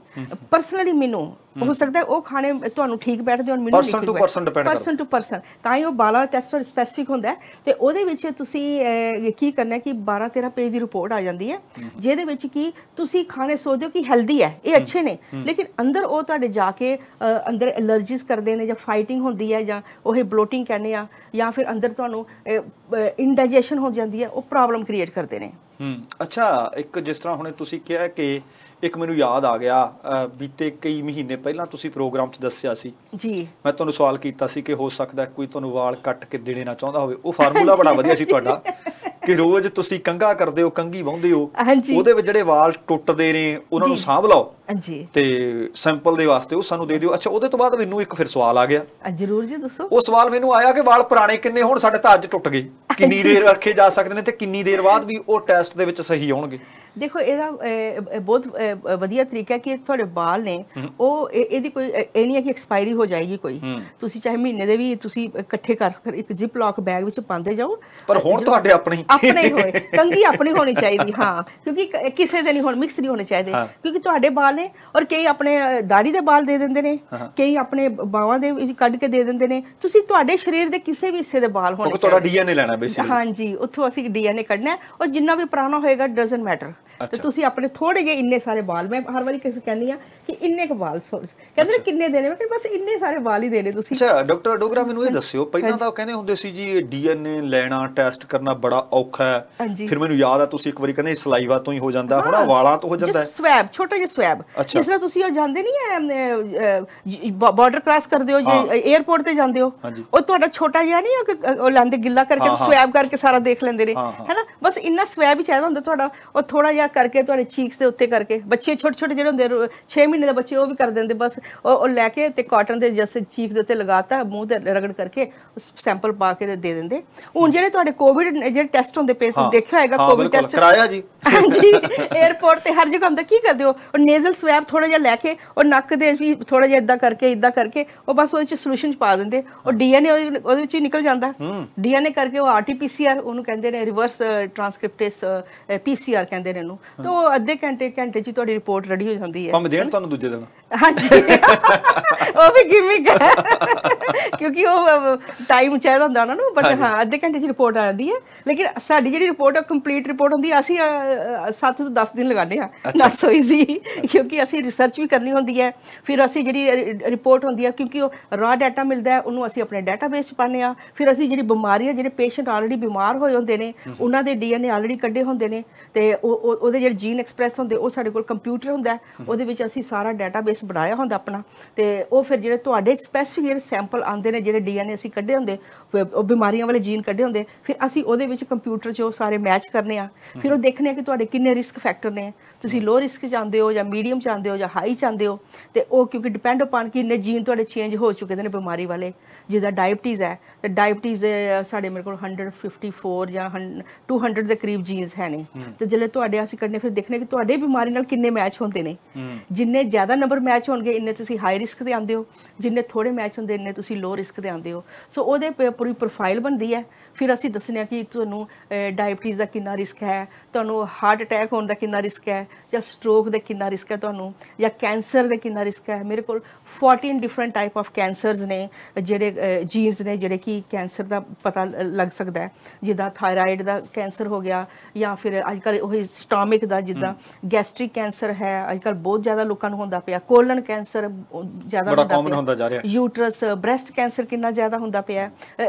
ਪਰਸਨਲੀ ਮੈਨੂੰ ਹੋ ਸਕਦਾ ਉਹ ਖਾਣੇ ਤੁਹਾਨੂੰ ਠੀਕ ਬੈਠਦੇ ਹੋਣ ਮੈਨੂੰ person to person depend person to person ਤਾਂ ਹੀ ਉਹ ਬਾਲਾ ਟੈਸਟ ਸਪੈਸਿਫਿਕ ਹੁੰਦਾ ਤੇ ਉਹਦੇ ਵਿੱਚ ਤੁਸੀਂ ਕੀ ਕਰਨਾ ਕਿ 12 13 ਪੇਜ ਦੀ ਰਿਪੋਰਟ ਆ ਜਾਂਦੀ ਹੈ ਜਿਹਦੇ ਵਿੱਚ ਕੀ ਤੁਸੀਂ ਖਾਣੇ ਸੋਚਦੇ ਹੋ ਕਿ ਹੈਲਦੀ ਹੈ ਇਹ ਅੱਛੇ ਨੇ ਲੇਕਿਨ ਅੰਦਰ ਉਹ ਤੁਹਾਡੇ ਜਾ ਕੇ ਅੰਦਰ ਅਲਰਜੀਸ ਕਰਦੇ ਨੇ ਜਾਂ ਫਾਈਟਿੰਗ ਹੁੰਦੀ ਹੈ ਜਾਂ ਉਹ ਬਲੋਟਿੰਗ ਕਹਿੰਦੇ ਆ ਜਾਂ ਫਿਰ ਅੰਦਰ ਤੁਹਾਨੂੰ ਇਨਡਾਈਜੈਸ਼ਨ ਹੋ ਜਾਂਦੀ ਹੈ ਉਹ ਪ੍ਰੋਬਲਮ ਕ੍ਰੀਏਟ ਕਰਦੇ ਨੇ ਹੂੰ ਅੱਛਾ ਇੱਕ ਜਿਸ ਤਰ੍ਹਾਂ ਹੁਣੇ ਤੁਸੀਂ ਕਿਹਾ ਕਿ ਇੱਕ ਮੈਨੂੰ ਯਾਦ ਆ ਗਿਆ ਬੀਤੇ ਕਈ ਮਹੀਨੇ ਪਹਿਲਾਂ ਤੁਸੀਂ ਪ੍ਰੋਗਰਾਮ 'ਚ ਦੱਸਿਆ ਸੀ ਜੀ ਮੈਂ ਤੁਹਾਨੂੰ ਸਵਾਲ ਕੀਤਾ ਸੀ ਕਿ ਹੋ ਸਕਦਾ ਕੋਈ ਤੁਹਾਨੂੰ ਵਾਲ ਕੱਟ ਕੇ ਦੇਣੇ ਨਾ ਚਾਹੁੰਦਾ ਹੋਵੇ ਉਹ ਫਾਰਮੂਲਾ ਬੜਾ ਵਧੀਆ ਸੀ *laughs* ਤੁਹਾਡਾ ਕਿ ਰੋਜ਼ ਤੁਸੀਂ ਕੰਗਾ ਕਰਦੇ ਹੋ ਕੰਗੀ ਵਾਉਂਦੇ ਹੋ ਉਹਦੇ ਵਿੱਚ ਜਿਹੜੇ ਵਾਲ ਟੁੱਟਦੇ ਨੇ ਉਹਨਾਂ ਨੂੰ ਸਾਂਭ ਲਓ ਜੀ ਤੇ ਸੈਂਪਲ ਦੇ ਵਾਸਤੇ ਉਹ ਸਾਨੂੰ ਦੇ ਦਿਓ ਅੱਛਾ ਉਹਦੇ ਤੋਂ ਬਾਅਦ ਮੈਨੂੰ ਇੱਕ ਫਿਰ ਸਵਾਲ ਆ ਗਿਆ ਜਰੂਰ ਜੀ ਦੱਸੋ ਉਹ ਸਵਾਲ ਮੈਨੂੰ ਆਇਆ ਕਿ ਵਾਲ ਪੁਰਾਣੇ ਕਿੰਨੇ ਹੋਣ ਸਾਡੇ ਤਾਂ ਅੱਜ ਟੁੱਟ ਗਏ ਕਿੰਨੀ ਦੇਰ ਰੱਖੇ ਜਾ ਸਕਦੇ ਨੇ ਤੇ ਕਿੰਨੀ ਦੇਰ ਬਾਅਦ ਵੀ ਉਹ ਟੈਸਟ ਦੇ ਵਿੱਚ ਸਹੀ ਹੋਣਗੇ ਦੇਖੋ ਇਹਦਾ ਬਹੁਤ ਵਧੀਆ ਤਰੀਕਾ ਕਿ ਤੁਹਾਡੇ ਵਾਲ ਨੇ ਉਹ ਇਹਦੀ ਕੋਈ ਇਹ ਨਹੀਂ ਹੈ ਕਿ ਐਕਸਪਾਇਰੀ ਹੋ ਜਾਏਗੀ ਕੋਈ ਤੁਸੀਂ ਚਾਹੇ ਮਹੀਨੇ ਦੇ ਵੀ ਤੁਸੀਂ ਇਕੱਠੇ ਕਰ ਇੱਕ ਜਿਪ ਲੌਕ ਬੈਗ ਵਿੱਚ ਪਾਉਂਦੇ ਜਾਓ ਪਰ ਹੁਣ ਤੁਹਾਡੇ ਆਪਣੇ ਆਪਣੇ ਹੋਏ ਕੰਗੀ ਆਪਣੀ ਹੋਣੀ ਚਾਹੀਦੀ ਹਾਂ ਕਿਉਂਕਿ ਕਿਸੇ ਦੇ ਨਹੀਂ ਹੁਣ ਮਿਕਸ ਨਹੀਂ ਹੋਣੇ ਚਾਹੀਦੇ ਕਿਉਂਕਿ ਤੁਹਾਡੇ ਵਾਲ ਨੇ ਔਰ ਕਈ ਆਪਣੇ ਦਾੜੀ ਦੇ ਵਾਲ ਦੇ ਦਿੰਦੇ ਨੇ ਕਈ ਆਪਣੇ ਬਾਹਾਂ ਦੇ ਕੱਢ ਕੇ ਦੇ ਦਿੰਦੇ ਨੇ ਤੁਸੀਂ ਤੁਹਾਡੇ ਸਰੀਰ ਦੇ ਕਿਸੇ ਵੀ ਹਿੱਸੇ ਦੇ ਵਾਲ ਹੋਣੇ ਚਾਹੀਦੇ ਤੁਹਾਡਾ ਡੀਐਨਏ ਲੈਣਾ ਬੇਸਿਕਲੀ ਹਾਂਜੀ ਉੱਥੋਂ ਅਸੀਂ ਡੀਐਨਏ ਕੱਢਣਾ ਔਰ ਜਿੰਨਾ ਵੀ ਪੁਰਾਣਾ ਹੋਏਗਾ ਡਸਨਟ ਮੈਟਰ ਤੇ ਤੁਸੀਂ ਆਪਣੇ ਥੋੜੇ ਜਿਹੇ ਇੰਨੇ ਸਾਰੇ ਵਾਲ ਮੈਂ ਹਰ ਵਾਰੀ ਕਿਸੇ ਕਹਿੰਦੀ ਆ ਕਿ ਇੰਨੇ ਕੁ ਵਾਲ ਕਹਿੰਦੇ ਕਿੰਨੇ ਦੇਣੇ ਮੈਂ ਕਿ ਬਸ ਇੰਨੇ ਸਾਰੇ ਵਾਲ ਹੀ ਦੇਣੇ ਤੁਸੀਂ ਅੱਛਾ ਡਾਕਟਰ ਡੋਗਰਾ ਮੈਨੂੰ ਇਹ ਦੱਸਿਓ ਪਹਿਲਾਂ ਤਾਂ ਕਹਿੰਦੇ ਹੁੰਦੇ ਸੀ ਜੀ ਡੀਐਨਏ ਲੈਣਾ ਟੈਸਟ ਕਰਨਾ ਬੜਾ ਔਖਾ ਹੈ ਫਿਰ ਮੈਨੂੰ ਯਾਦ ਆ ਤੁਸੀਂ ਇੱਕ ਵਾਰੀ ਕਹਿੰਦੇ ਸਲਾਈਵਾ ਤੋਂ ਹੀ ਹੋ ਜਾਂਦਾ ਹੁਣ ਵਾਲਾਂ ਤੋਂ ਹੋ ਜਾਂਦਾ ਹੈ ਸਵੈਬ ਛੋਟਾ ਜਿਹਾ ਸਵੈਬ ਜਿਸ ਤਰ੍ਹਾਂ ਤੁਸੀਂ ਉਹ ਜਾਂਦੇ ਨਹੀਂ ਹੈ ਬਾਰਡਰ ਕ੍ਰਾਸ ਕਰਦੇ ਹੋ ਜੇ 에ਅਰਪੋਰਟ ਤੇ ਜਾਂਦੇ ਹੋ ਉਹ ਤੁਹਾਡਾ ਛੋਟਾ ਜਿਹਾ ਨਹੀਂ ਉਹ ਲੈਂਦੇ ਗਿੱਲਾ ਕਰਕੇ ਸਵੈਬ ਕਰਕੇ ਸਾਰਾ ਦੇਖ ਲੈਂਦੇ ਨੇ ਹੈਨਾ ਬਸ ਇੰਨਾ ਸਵੈਬ ਹੀ ਚਾਹੀਦਾ ਹੁੰਦਾ ਤੁਹਾਡਾ ਉਹ ਥੋੜਾ ਜਿਹਾ ਕਰਕੇ ਤੁਹਾਡੇ ਚੀਕਸ ਦੇ ਉੱਤੇ ਕਰਕੇ ਬੱਚੇ ਛੋਟੇ ਛੋਟੇ ਜਿਹੜੇ ਹੁੰਦੇ 6 ਮਹੀਨੇ ਦੇ ਬੱਚੇ ਉਹ ਵੀ ਕਰ ਦਿੰਦੇ ਬਸ ਉਹ ਲੈ ਕੇ ਤੇ ਕਾਟਨ ਦੇ ਜਸ ਚੀਕ ਦੇ ਉੱਤੇ ਲਗਾਤਾ ਮੂੰਹ ਤੇ ਰਗੜ ਕਰਕੇ ਉਸ ਸੈਂਪਲ ਪਾ ਕੇ ਦੇ ਦਿੰਦੇ ਹੁਣ ਜਿਹੜੇ ਤੁਹਾਡੇ ਕੋਵਿਡ ਜਿਹੜੇ ਟੈਸਟ ਹੁੰਦੇ ਪਏ ਤੁਸੀਂ ਦੇਖਿਆ ਹੋਏਗਾ ਕੋਵਿਡ ਟੈਸਟ ਕਰਾਇਆ ਜੀ *laughs* ਹਾਂਜੀ 에어ਪੋਰਟ ਤੇ ਹਰ ਜਗ੍ਹਾ ਹੁੰਦਾ ਕੀ ਕਰਦੇ ਹੋ ਉਹ ਨੇਜ਼ਲ ਸਵੈਬ ਥੋੜਾ ਜਿਹਾ ਲੈ ਕੇ ਉਹ ਨੱਕ ਦੇ ਵੀ ਥੋੜਾ ਜਿਹਾ ਇਦਾਂ ਕਰਕੇ ਇਦਾਂ ਕਰਕੇ ਉਹ ਬਸ ਉਹਦੇ ਵਿੱਚ ਸੋਲੂਸ਼ਨ ਚ ਪਾ ਦਿੰਦੇ ਉਹ ਡੀਐਨਏ ਉਹਦੇ ਵਿੱਚ ਹੀ ਨਿਕਲ ਜਾਂਦਾ ਡੀਐਨਏ ਕਰਕੇ ਉਹ ਆਰਟੀਪੀਸੀਆਰ ਉਹਨੂੰ ਕਹਿੰਦੇ ਨੇ ਰਿਵਰਸ ਟ੍ਰਾਂਸਕ੍ਰਿਪਟੇਸ ਪੀਸੀਆਰ ਕਹਿੰਦੇ ਨੇ ਇਹਨੂੰ ਤਾਂ ਉਹ ਅੱਧੇ ਘੰਟੇ ਘੰਟੇ 'ਚ ਤੁਹਾਡੀ ਰਿਪੋਰਟ ਰੈਡੀ ਹੋ ਜਾਂਦੀ ਹੈ ਪੰਮ ਦੇਣ ਤੁਹਾਨੂੰ ਦੂਜੇ ਦਿਨ ਹਾਂਜੀ ਉਹ ਵੀ ਗਿਮਿਕ ਹੈ ਕਿਉਂਕਿ ਉਹ ਟਾਈਮ ਚਾਹੀਦਾ ਹੁੰਦਾ ਉਹਨਾਂ ਨੂੰ ਬਟ ਹਾਂ ਅੱਧੇ ਘੰਟੇ 'ਚ ਰਿਪੋਰਟ ਆ ਜਾਂਦੀ ਹੈ ਲੇਕਿਨ ਸਾਡੀ ਜਿਹੜੀ ਰਿਪੋਰਟ ਹੈ ਕੰਪਲੀਟ ਰਿਪੋਰਟ ਹੁੰਦੀ ਹੈ ਅਸੀਂ 7 ਤੋਂ 10 ਦਿਨ ਲਗਾਉਂਦੇ ਆ ਨਾਟ ਸੋ ਈਜ਼ੀ ਕਿਉਂਕਿ ਅਸੀਂ ਰਿਸਰਚ ਵੀ ਕਰਨੀ ਹੁੰਦੀ ਹੈ ਫਿਰ ਅਸੀਂ ਜਿਹੜੀ ਰਿਪੋਰਟ ਹੁੰਦੀ ਹੈ ਕਿਉਂਕਿ ਉਹ ਰਾ ਡਾਟਾ ਮਿਲਦਾ ਹੈ ਉਹਨੂੰ ਅਸੀਂ ਆਪਣੇ ਡਾਟਾਬੇਸ 'ਚ ਪਾਉਂਦੇ ਆ ਫਿਰ ਅਸੀਂ ਜਿਹੜੀ ਬਿਮਾਰੀਆਂ ਜਿਹੜੇ ਪੇਸ਼ੈਂਟ ਆਲਰੇਡੀ ਬਿਮਾਰ ਹੋਏ ਹੁੰਦੇ ਨੇ ਉਹਨਾਂ ਦੇ ਡੀਐਨਏ ਆਲਰੇਡੀ ਕੱਢੇ ਹੁੰਦੇ ਨੇ ਤੇ ਉਹ ਉਹਦੇ ਜਿਹੜੇ ਜੀਨ ਐਕਸਪ੍ਰੈਸ ਹੁੰਦੇ ਉਹ ਸਾਡੇ ਕੋਲ ਕੰਪਿਊਟਰ ਹੁੰਦਾ ਉਹਦੇ ਵਿੱਚ ਅਸੀਂ ਸਾਰਾ ਡਾਟਾਬੇਸ ਡੇਟਾਬੇਸ ਬਣਾਇਆ ਹੁੰਦਾ ਆਪਣਾ ਤੇ ਉਹ ਫਿਰ ਜਿਹੜੇ ਤੁਹਾਡੇ ਸਪੈਸੀਫਿਕ ਸੈਂਪਲ ਆਉਂਦੇ ਨੇ ਜਿਹੜੇ ਡੀਐਨਏ ਅਸੀਂ ਕੱਢੇ ਹੁੰਦੇ ਉਹ ਬਿਮਾਰੀਆਂ ਵਾਲੇ ਜੀਨ ਕੱਢੇ ਹੁੰਦੇ ਫਿਰ ਅਸੀਂ ਉਹਦੇ ਵਿੱਚ ਕੰਪਿਊਟਰ 'ਚ ਉਹ ਸਾਰੇ ਮੈਚ ਕਰਨੇ ਆ ਫਿਰ ਉਹ ਦੇਖਨੇ ਆ ਕਿ ਤੁਹਾਡੇ ਕਿੰਨੇ ਰਿਸਕ ਫੈਕਟਰ ਨੇ ਤੁਸੀਂ ਲੋ ਰਿਸਕ ਜਾਂਦੇ ਹੋ ਜਾਂ ਮੀਡੀਅਮ ਜਾਂਦੇ ਹੋ ਜਾਂ ਹਾਈ ਜਾਂਦੇ ਹੋ ਤੇ ਉਹ ਕਿਉਂਕਿ ਡਿਪੈਂਡ ਅਪਨ ਕਿ ਨੇ ਜੀਨ ਤੁਹਾਡੇ ਚੇਂਜ ਹੋ ਚੁੱਕੇ ਨੇ ਬਿਮਾਰੀ ਵਾਲੇ ਜਿਹਦਾ ਡਾਇਬਟੀਜ਼ ਹੈ ਤੇ ਡਾਇਬਟੀਜ਼ ਸਾਡੇ ਮੇਰੇ ਕੋਲ 154 ਜਾਂ 200 ਦੇ ਕਰੀਬ ਜੀਨਸ ਹੈ ਨੇ ਤੇ ਜਿਹੜੇ ਤੁਹਾਡੇ ਅਸੀਂ ਕੱਢਨੇ ਫਿਰ ਦੇਖਨੇ ਕਿ ਤੁਹਾਡੇ ਬਿਮਾਰੀ ਨਾਲ ਕਿੰਨੇ ਮੈਚ ਹੁੰਦੇ ਨੇ ਜਿੰਨੇ ਜ਼ਿਆਦਾ ਨੰਬਰ ਮੈਚ ਹੋਣਗੇ ਇੰਨੇ ਤੁਸੀਂ ਹਾਈ ਰਿਸਕ ਦੇ ਆਉਂਦੇ ਹੋ ਜਿੰਨੇ ਥੋੜੇ ਮੈਚ ਹੁੰਦੇ ਨੇ ਤੁਸੀਂ ਲੋ ਰਿਸਕ ਦੇ ਆਉਂਦੇ ਹੋ ਸੋ ਉਹਦੇ ਪੂਰੀ ਪ੍ਰੋਫਾਈਲ ਬਣਦੀ ਹੈ ਫਿਰ ਅਸੀਂ ਦੱਸਨੇ ਆ ਕਿ ਤੁਹਾਨੂੰ ਡਾਇਬਟੀਜ਼ ਦਾ ਕਿੰਨਾ ਰਿਸਕ ਹੈ ਤੁਹਾਨੂੰ ਹਾਰਟ ਅਟੈਕ ਹੋਣ ਦਾ ਕਿੰਨਾ ਰਿਸਕ ਹੈ ਜਾਂ ਸਟ੍ਰੋਕ ਦੇ ਕਿੰਨਾ ਰਿਸਕ ਹੈ ਤੁਹਾਨੂੰ ਜਾਂ ਕੈਂਸਰ ਦੇ ਕਿੰਨਾ ਰਿਸਕ ਹੈ ਮੇਰੇ ਕੋਲ 14 ਡਿਫਰੈਂਟ ਟਾਈਪ ਆਫ ਕੈਂਸਰਸ ਨੇ ਜਿਹੜੇ ਜੀਨਸ ਨੇ ਜਿਹੜੇ ਕਿ ਕੈਂਸਰ ਦਾ ਪਤਾ ਲੱਗ ਸਕਦਾ ਹੈ ਜਿੱਦਾਂ ਥਾਇਰਾਇਡ ਦਾ ਕੈਂਸਰ ਹੋ ਗਿਆ ਜਾਂ ਫਿਰ ਅੱਜਕੱਲ ਉਹ ਸਟਾਮਿਕ ਦਾ ਜਿੱਦਾਂ ਗੈਸਟ੍ਰਿਕ ਕੈਂਸਰ ਹੈ ਅੱਜਕੱਲ ਬਹੁਤ ਜ਼ਿਆਦਾ ਲੋਕਾਂ ਨੂੰ ਹੁੰਦਾ ਪਿਆ ਕੋਲਨ ਕੈਂਸਰ ਜ਼ਿਆਦਾ ਹੁੰਦਾ ਪਿਆ ਹੁੰਦਾ ਜਾ ਰਿਹਾ ਯੂਟਰਸ ਬ੍ਰੈਸਟ ਕੈਂਸਰ ਕਿੰਨਾ ਜ਼ਿਆਦਾ ਹੁੰਦਾ ਪਿਆ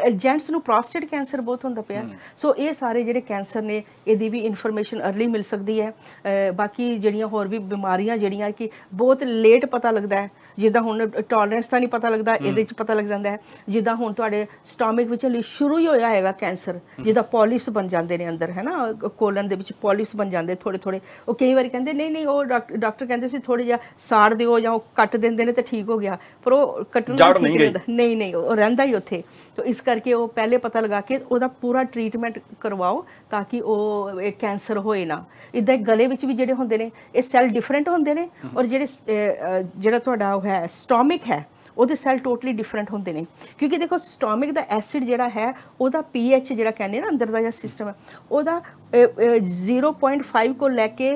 ਜੈਂਟਸ ਨੂੰ ਪ੍ਰੋਸਟੇਟ ਕੈਂਸਰ ਬਹੁਤ ਹੁੰਦਾ ਪਿਆ ਸੋ ਇਹ ਸਾਰੇ ਜਿਹੜੇ ਕੈਂਸਰ ਨੇ ਇਹਦੀ ਵੀ ਇਨਫੋਰਮੇਸ਼ਨ अर्ਲੀ ਮਿਲ ਸਕਦੀ ਹੈ ਬਾਕੀ ਬਾਕੀ ਜਿਹੜੀਆਂ ਹੋਰ ਵੀ ਬਿਮਾਰੀਆਂ ਜਿਹੜੀਆਂ ਕਿ ਬਹੁਤ ਲੇਟ ਪਤਾ ਲੱਗਦਾ ਹੈ ਜਿੱਦਾਂ ਹੁਣ ਟੋਲਰੈਂਸ ਦਾ ਨਹੀਂ ਪਤਾ ਲੱਗਦਾ ਇਹਦੇ ਚ ਪਤਾ ਲੱਗ ਜਾਂਦਾ ਹੈ ਜਿੱਦਾਂ ਹੁਣ ਤੁਹਾਡੇ ਸਟਮਕ ਵਿੱਚ ਲਈ ਸ਼ੁਰੂ ਹੀ ਹੋਇਆ ਹੈਗਾ ਕੈਂਸਰ ਜਿੱਦਾਂ ਪੋਲਿਪਸ ਬਣ ਜਾਂਦੇ ਨੇ ਅੰਦਰ ਹੈ ਨਾ ਕੋਲਨ ਦੇ ਵਿੱਚ ਪੋਲਿਪਸ ਬਣ ਜਾਂਦੇ ਥੋੜੇ ਥੋੜੇ ਉਹ ਕਈ ਵਾਰੀ ਕਹਿੰਦੇ ਨਹੀਂ ਨਹੀਂ ਉਹ ਡਾਕਟਰ ਕਹਿੰਦੇ ਸੀ ਥੋੜੇ ਜਿਹਾ ਸਾੜ ਦਿਓ ਜਾਂ ਉਹ ਕੱਟ ਦਿੰਦੇ ਨੇ ਤੇ ਠੀਕ ਹੋ ਗਿਆ ਪਰ ਉਹ ਕੱਟਣ ਨਹੀਂ ਠੀਕ ਨਹੀਂ ਨਹੀਂ ਉਹ ਰਹਿੰਦਾ ਹੀ ਉੱਥੇ ਤੋਂ ਇਸ ਕਰਕੇ ਉਹ ਪਹਿਲੇ ਪਤਾ ਲਗਾ ਕੇ ਉਹਦਾ ਪੂਰਾ ਟ੍ਰੀਟਮੈਂਟ ਕਰਵਾਓ ਤਾਂ ਕਿ ਉਹ ਕੈਂਸਰ ਹੋਏ ਨਾ ਇਦਾਂ ਗਲੇ ਵਿੱਚ ਵੀ ਜਿਹੜੇ ਹੁੰਦੇ ਨੇ ਇਹ ਸੈੱਲ ਡਿਫਰੈਂਟ ਹੁੰਦੇ ਨੇ ਔਰ ਜਿਹੜੇ ਜਿਹੜਾ ਤੁਹਾਡਾ ਉਹ ਹੈ ਸਟੋਮਿਕ ਹੈ ਉਹਦੇ ਸੈੱਲ ਟੋਟਲੀ ਡਿਫਰੈਂਟ ਹੁੰਦੇ ਨੇ ਕਿਉਂਕਿ ਦੇਖੋ ਸਟੋਮਿਕ ਦਾ ਐਸਿਡ ਜਿਹੜਾ ਹੈ ਉਹਦਾ ਪੀਐਚ ਜਿਹੜਾ ਕਹਿੰਦੇ ਨਾ ਅੰਦਰ ਦਾ ਜਿਹੜਾ ਸਿਸਟਮ ਹੈ ਉਹਦਾ 0.5 ਕੋ ਲੈ ਕੇ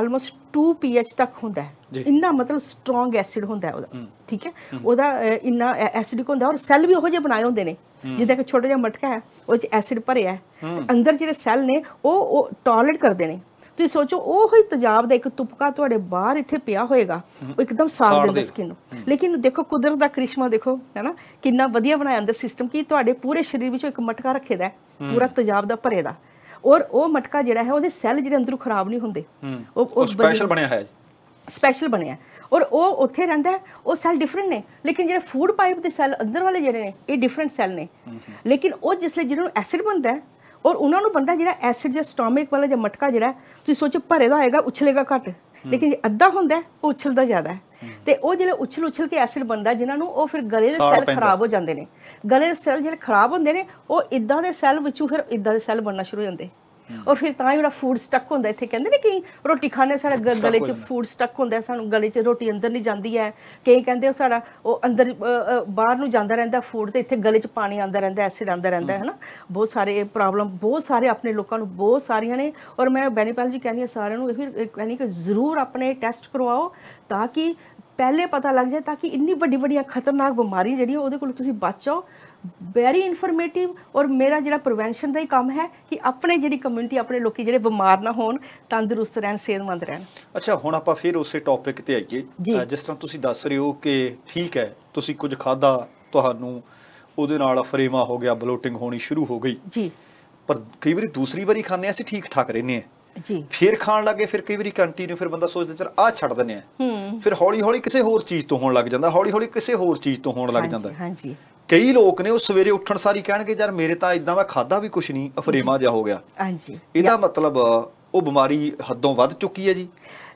ਆਲਮੋਸਟ 2 ਪੀਐਚ ਤੱਕ ਹੁੰਦਾ ਹੈ ਇੰਨਾ ਮਤਲਬ ਸਟਰੋਂਗ ਐਸਿਡ ਹੁੰਦਾ ਹੈ ਉਹਦਾ ਠੀਕ ਹੈ ਉਹਦਾ ਇੰਨਾ ਐਸਿਡਿਕ ਹੁੰਦਾ ਔਰ ਸੈੱਲ ਵੀ ਉਹੋ ਜਿਹੇ ਬਣਾਏ ਹੁੰਦੇ ਨੇ ਜਿੱਦਾਂ ਕਿ ਛੋਟਾ ਜਿਹਾ ਮਟਕਾ ਹੈ ਉਹ ਚ ਐਸਿਡ ਭਰਿਆ ਹੈ ਅੰਦਰ ਜਿਹੜੇ ਸੈੱਲ ਨੇ ਉਹ ਟਾਇਲਟ ਕਰਦੇ ਨੇ ਤੁਸੀਂ ਸੋਚੋ ਉਹ ਹੀ ਤਜਾਬ ਦਾ ਇੱਕ ਤੁਪਕਾ ਤੁਹਾਡੇ ਬਾਹਰ ਇੱਥੇ ਪਿਆ ਹੋਏਗਾ ਉਹ ਇੱਕਦਮ ਸਾੜ ਦੇ ਸਕਿਨ ਨੂੰ ਲੇਕਿਨ ਦੇਖੋ ਕੁਦਰਤ ਦਾ ਕ੍ਰਿਸ਼ਮਾ ਦੇਖੋ ਹੈਨਾ ਕਿੰਨਾ ਵਧੀਆ ਬਣਾਇਆ ਅੰਦਰ ਸਿਸਟਮ ਕੀ ਤੁਹਾਡੇ ਪੂਰੇ ਸਰੀਰ ਵਿੱਚੋਂ ਇੱਕ ਮਟਕਾ ਰੱਖੇਦਾ ਪੂਰਾ ਤਜਾਬ ਦਾ ਭਰੇ ਦਾ ਔਰ ਉਹ ਮਟਕਾ ਜਿਹੜਾ ਹੈ ਉਹਦੇ ਸੈੱਲ ਜਿਹੜੇ ਅੰਦਰੋਂ ਖਰਾਬ ਨਹੀਂ ਹੁੰਦੇ ਉਹ ਉਹ ਸਪੈਸ਼ਲ ਬਣਿਆ ਹੈ ਸਪੈਸ਼ਲ ਬਣਿਆ ਔਰ ਉਹ ਉੱਥੇ ਰਹਿੰਦਾ ਉਹ ਸੈੱਲ ਡਿਫਰੈਂਟ ਨੇ ਲੇਕਿਨ ਜਿਹੜੇ ਫੂਡ ਪਾਈਪ ਦੇ ਸੈੱਲ ਅੰਦਰ ਵਾਲੇ ਜਿਹੜੇ ਨੇ ਇਹ ਡਿਫਰੈਂਟ ਸੈੱਲ ਨੇ ਲੇਕਿਨ ਉਹ ਜਿਸਲੇ ਲਈ ਜਿਹਨੂੰ ਐਸਿਡ ਬਣਦਾ ਹੈ ਔਰ ਉਹਨਾਂ ਨੂੰ ਬੰਦਾ ਜਿਹੜਾ ਐਸਿਡ ਜਾਂ ਸਟੋਮਿਕ ਵਾਲਾ ਜਾਂ ਮਟਕਾ ਜਿਹੜਾ ਤੁਸੀਂ ਸੋਚੋ ਭਰੇ ਦਾ ਹੋਏਗਾ ਉਛਲੇਗਾ ਘੱਟ ਲੇਕਿਨ ਅੱਧਾ ਹੁੰਦਾ ਉਹ ਉਛਲਦਾ ਜ਼ਿਆਦਾ ਹੈ ਤੇ ਉਹ ਜਿਹੜੇ ਉਛਲ ਉਛਲ ਕੇ ਐਸਿਡ ਬਣਦਾ ਜਿਨ੍ਹਾਂ ਨੂੰ ਉਹ ਫਿਰ ਗਲੇ ਦੇ ਸੈੱਲ ਖਰਾਬ ਹੋ ਜਾਂਦੇ ਨੇ ਗਲੇ ਦੇ ਸੈੱਲ ਜਿਹੜੇ ਖਰਾਬ ਹੁੰਦੇ ਨੇ ਉਹ ਇਦਾਂ ਦੇ ਸੈੱਲ ਵਿੱਚੋਂ ਫਿਰ ਇਦਾਂ ਦੇ ਸੈੱਲ ਬਣਨਾ ਸ਼ੁਰੂ ਹੋ ਜਾਂਦੇ ਔਰ ਫਿਰ ਤਾਂ ਹੀ ਉਹਦਾ ਫੂਡ ਸਟਕ ਹੁੰਦਾ ਇੱਥੇ ਕਹਿੰਦੇ ਨੇ ਕਿ ਰੋਟੀ ਖਾਣੇ ਸਾਡਾ ਗਲੇ 'ਚ ਫੂਡ ਸਟਕ ਹੁੰਦਾ ਸਾਨੂੰ ਗਲੇ 'ਚ ਰੋਟੀ ਅੰਦਰ ਨਹੀਂ ਜਾਂਦੀ ਹੈ ਕਈ ਕਹਿੰਦੇ ਉਹ ਸਾਡਾ ਉਹ ਅੰਦਰ ਬਾਹਰ ਨੂੰ ਜਾਂਦਾ ਰਹਿੰਦਾ ਫੂਡ ਤੇ ਇੱਥੇ ਗਲੇ 'ਚ ਪਾਣੀ ਆਂਦਾ ਰਹਿੰਦਾ ਐਸਿਡ ਆਂਦਾ ਰਹਿੰਦਾ ਹੈ ਨਾ ਬਹੁਤ ਸਾਰੇ ਪ੍ਰੋਬਲਮ ਬਹੁਤ ਸਾਰੇ ਆਪਣੇ ਲੋਕਾਂ ਨੂੰ ਬਹੁਤ ਸਾਰੀਆਂ ਨੇ ਔਰ ਮੈਂ ਬੈਨੀਪਾਲ ਜੀ ਕਹਿੰਦੀ ਆ ਸਾਰਿਆਂ ਨੂੰ ਇਹ ਕਹਿੰਦੀ ਕਿ ਜ਼ਰੂਰ ਆਪਣੇ ਟੈਸਟ ਕਰਵਾਓ ਤਾਂ ਕਿ ਪਹਿਲੇ ਪਤਾ ਲੱਗ ਜਾਏ ਤਾਂ ਕਿ ਇੰਨੀ ਵੱਡੀ ਵੱਡੀਆਂ ਖਤਰਨਾਕ ਬਿਮਾਰੀ ਜਿਹੜੀ ਉਹਦੇ ਕੋਲ ਤੁਸੀਂ ਬਚੋ ਵੈਰੀ ਇਨਫੋਰਮੇਟਿਵ ਔਰ ਮੇਰਾ ਜਿਹੜਾ ਪ੍ਰੀਵੈਂਸ਼ਨ ਦਾ ਹੀ ਕੰਮ ਹੈ ਕਿ ਆਪਣੇ ਜਿਹੜੀ ਕਮਿਊਨਿਟੀ ਆਪਣੇ ਲੋਕੀ ਜਿਹੜੇ ਬਿਮਾਰ ਨਾ ਹੋਣ ਤੰਦਰੁਸਤ ਰਹਿਣ ਸਿਹਤਮੰਦ ਰਹਿਣ ਅੱਛਾ ਹੁਣ ਆਪਾਂ ਫਿਰ ਉਸੇ ਟੌਪਿਕ ਤੇ ਆਈਏ ਜਿਸ ਤਰ੍ਹਾਂ ਤੁਸੀਂ ਦੱਸ ਰਹੇ ਹੋ ਕਿ ਠੀਕ ਹੈ ਤੁਸੀਂ ਕੁਝ ਖਾਦਾ ਤੁਹਾਨੂੰ ਉਹਦੇ ਨਾਲ ਫਰੇਮਾ ਹੋ ਗਿਆ ਬਲੋਟਿੰਗ ਹੋਣੀ ਸ਼ੁਰੂ ਹੋ ਗਈ ਜੀ ਪਰ ਕਈ ਵਾਰੀ ਦੂਸਰੀ ਵਾਰੀ ਖਾਣੇ ਅਸੀਂ ਠੀਕ ਠਾਕ ਰਹਿੰਦੇ ਆ ਜੀ ਫਿਰ ਖਾਣ ਲੱਗੇ ਫਿਰ ਕਈ ਵਾਰੀ ਕੰਟੀਨਿਊ ਫਿਰ ਬੰਦਾ ਸੋਚਦਾ ਚਲ ਆ ਛੱਡ ਦਿੰਨੇ ਆ ਫਿਰ ਹੌਲੀ ਹੌਲੀ ਕਿਸੇ ਹੋਰ ਚੀਜ਼ ਤੋਂ ਹੋਣ ਲੱਗ ਜਾਂਦਾ ਹੌਲੀ ਹੌਲੀ ਕਿਸੇ ਹੋਰ ਚੀਜ਼ ਤੋਂ ਹੋਣ ਲੱਗ ਜਾਂਦਾ ਹਾਂਜੀ ਕਈ ਲੋਕ ਨੇ ਉਹ ਸਵੇਰੇ ਉੱਠਣ ਸਾਰੀ ਕਹਿਣਗੇ ਯਾਰ ਮੇਰੇ ਤਾਂ ਇਦਾਂ ਦਾ ਖਾਦਾ ਵੀ ਕੁਝ ਨਹੀਂ ਅਫਰੇਮਾ ਜਿਹਾ ਹੋ ਗਿਆ ਹਾਂਜੀ ਇਹਦਾ ਮਤਲਬ ਉਹ ਬਿਮਾਰੀ ਹੱਦੋਂ ਵੱਧ ਚੁੱਕੀ ਹੈ ਜੀ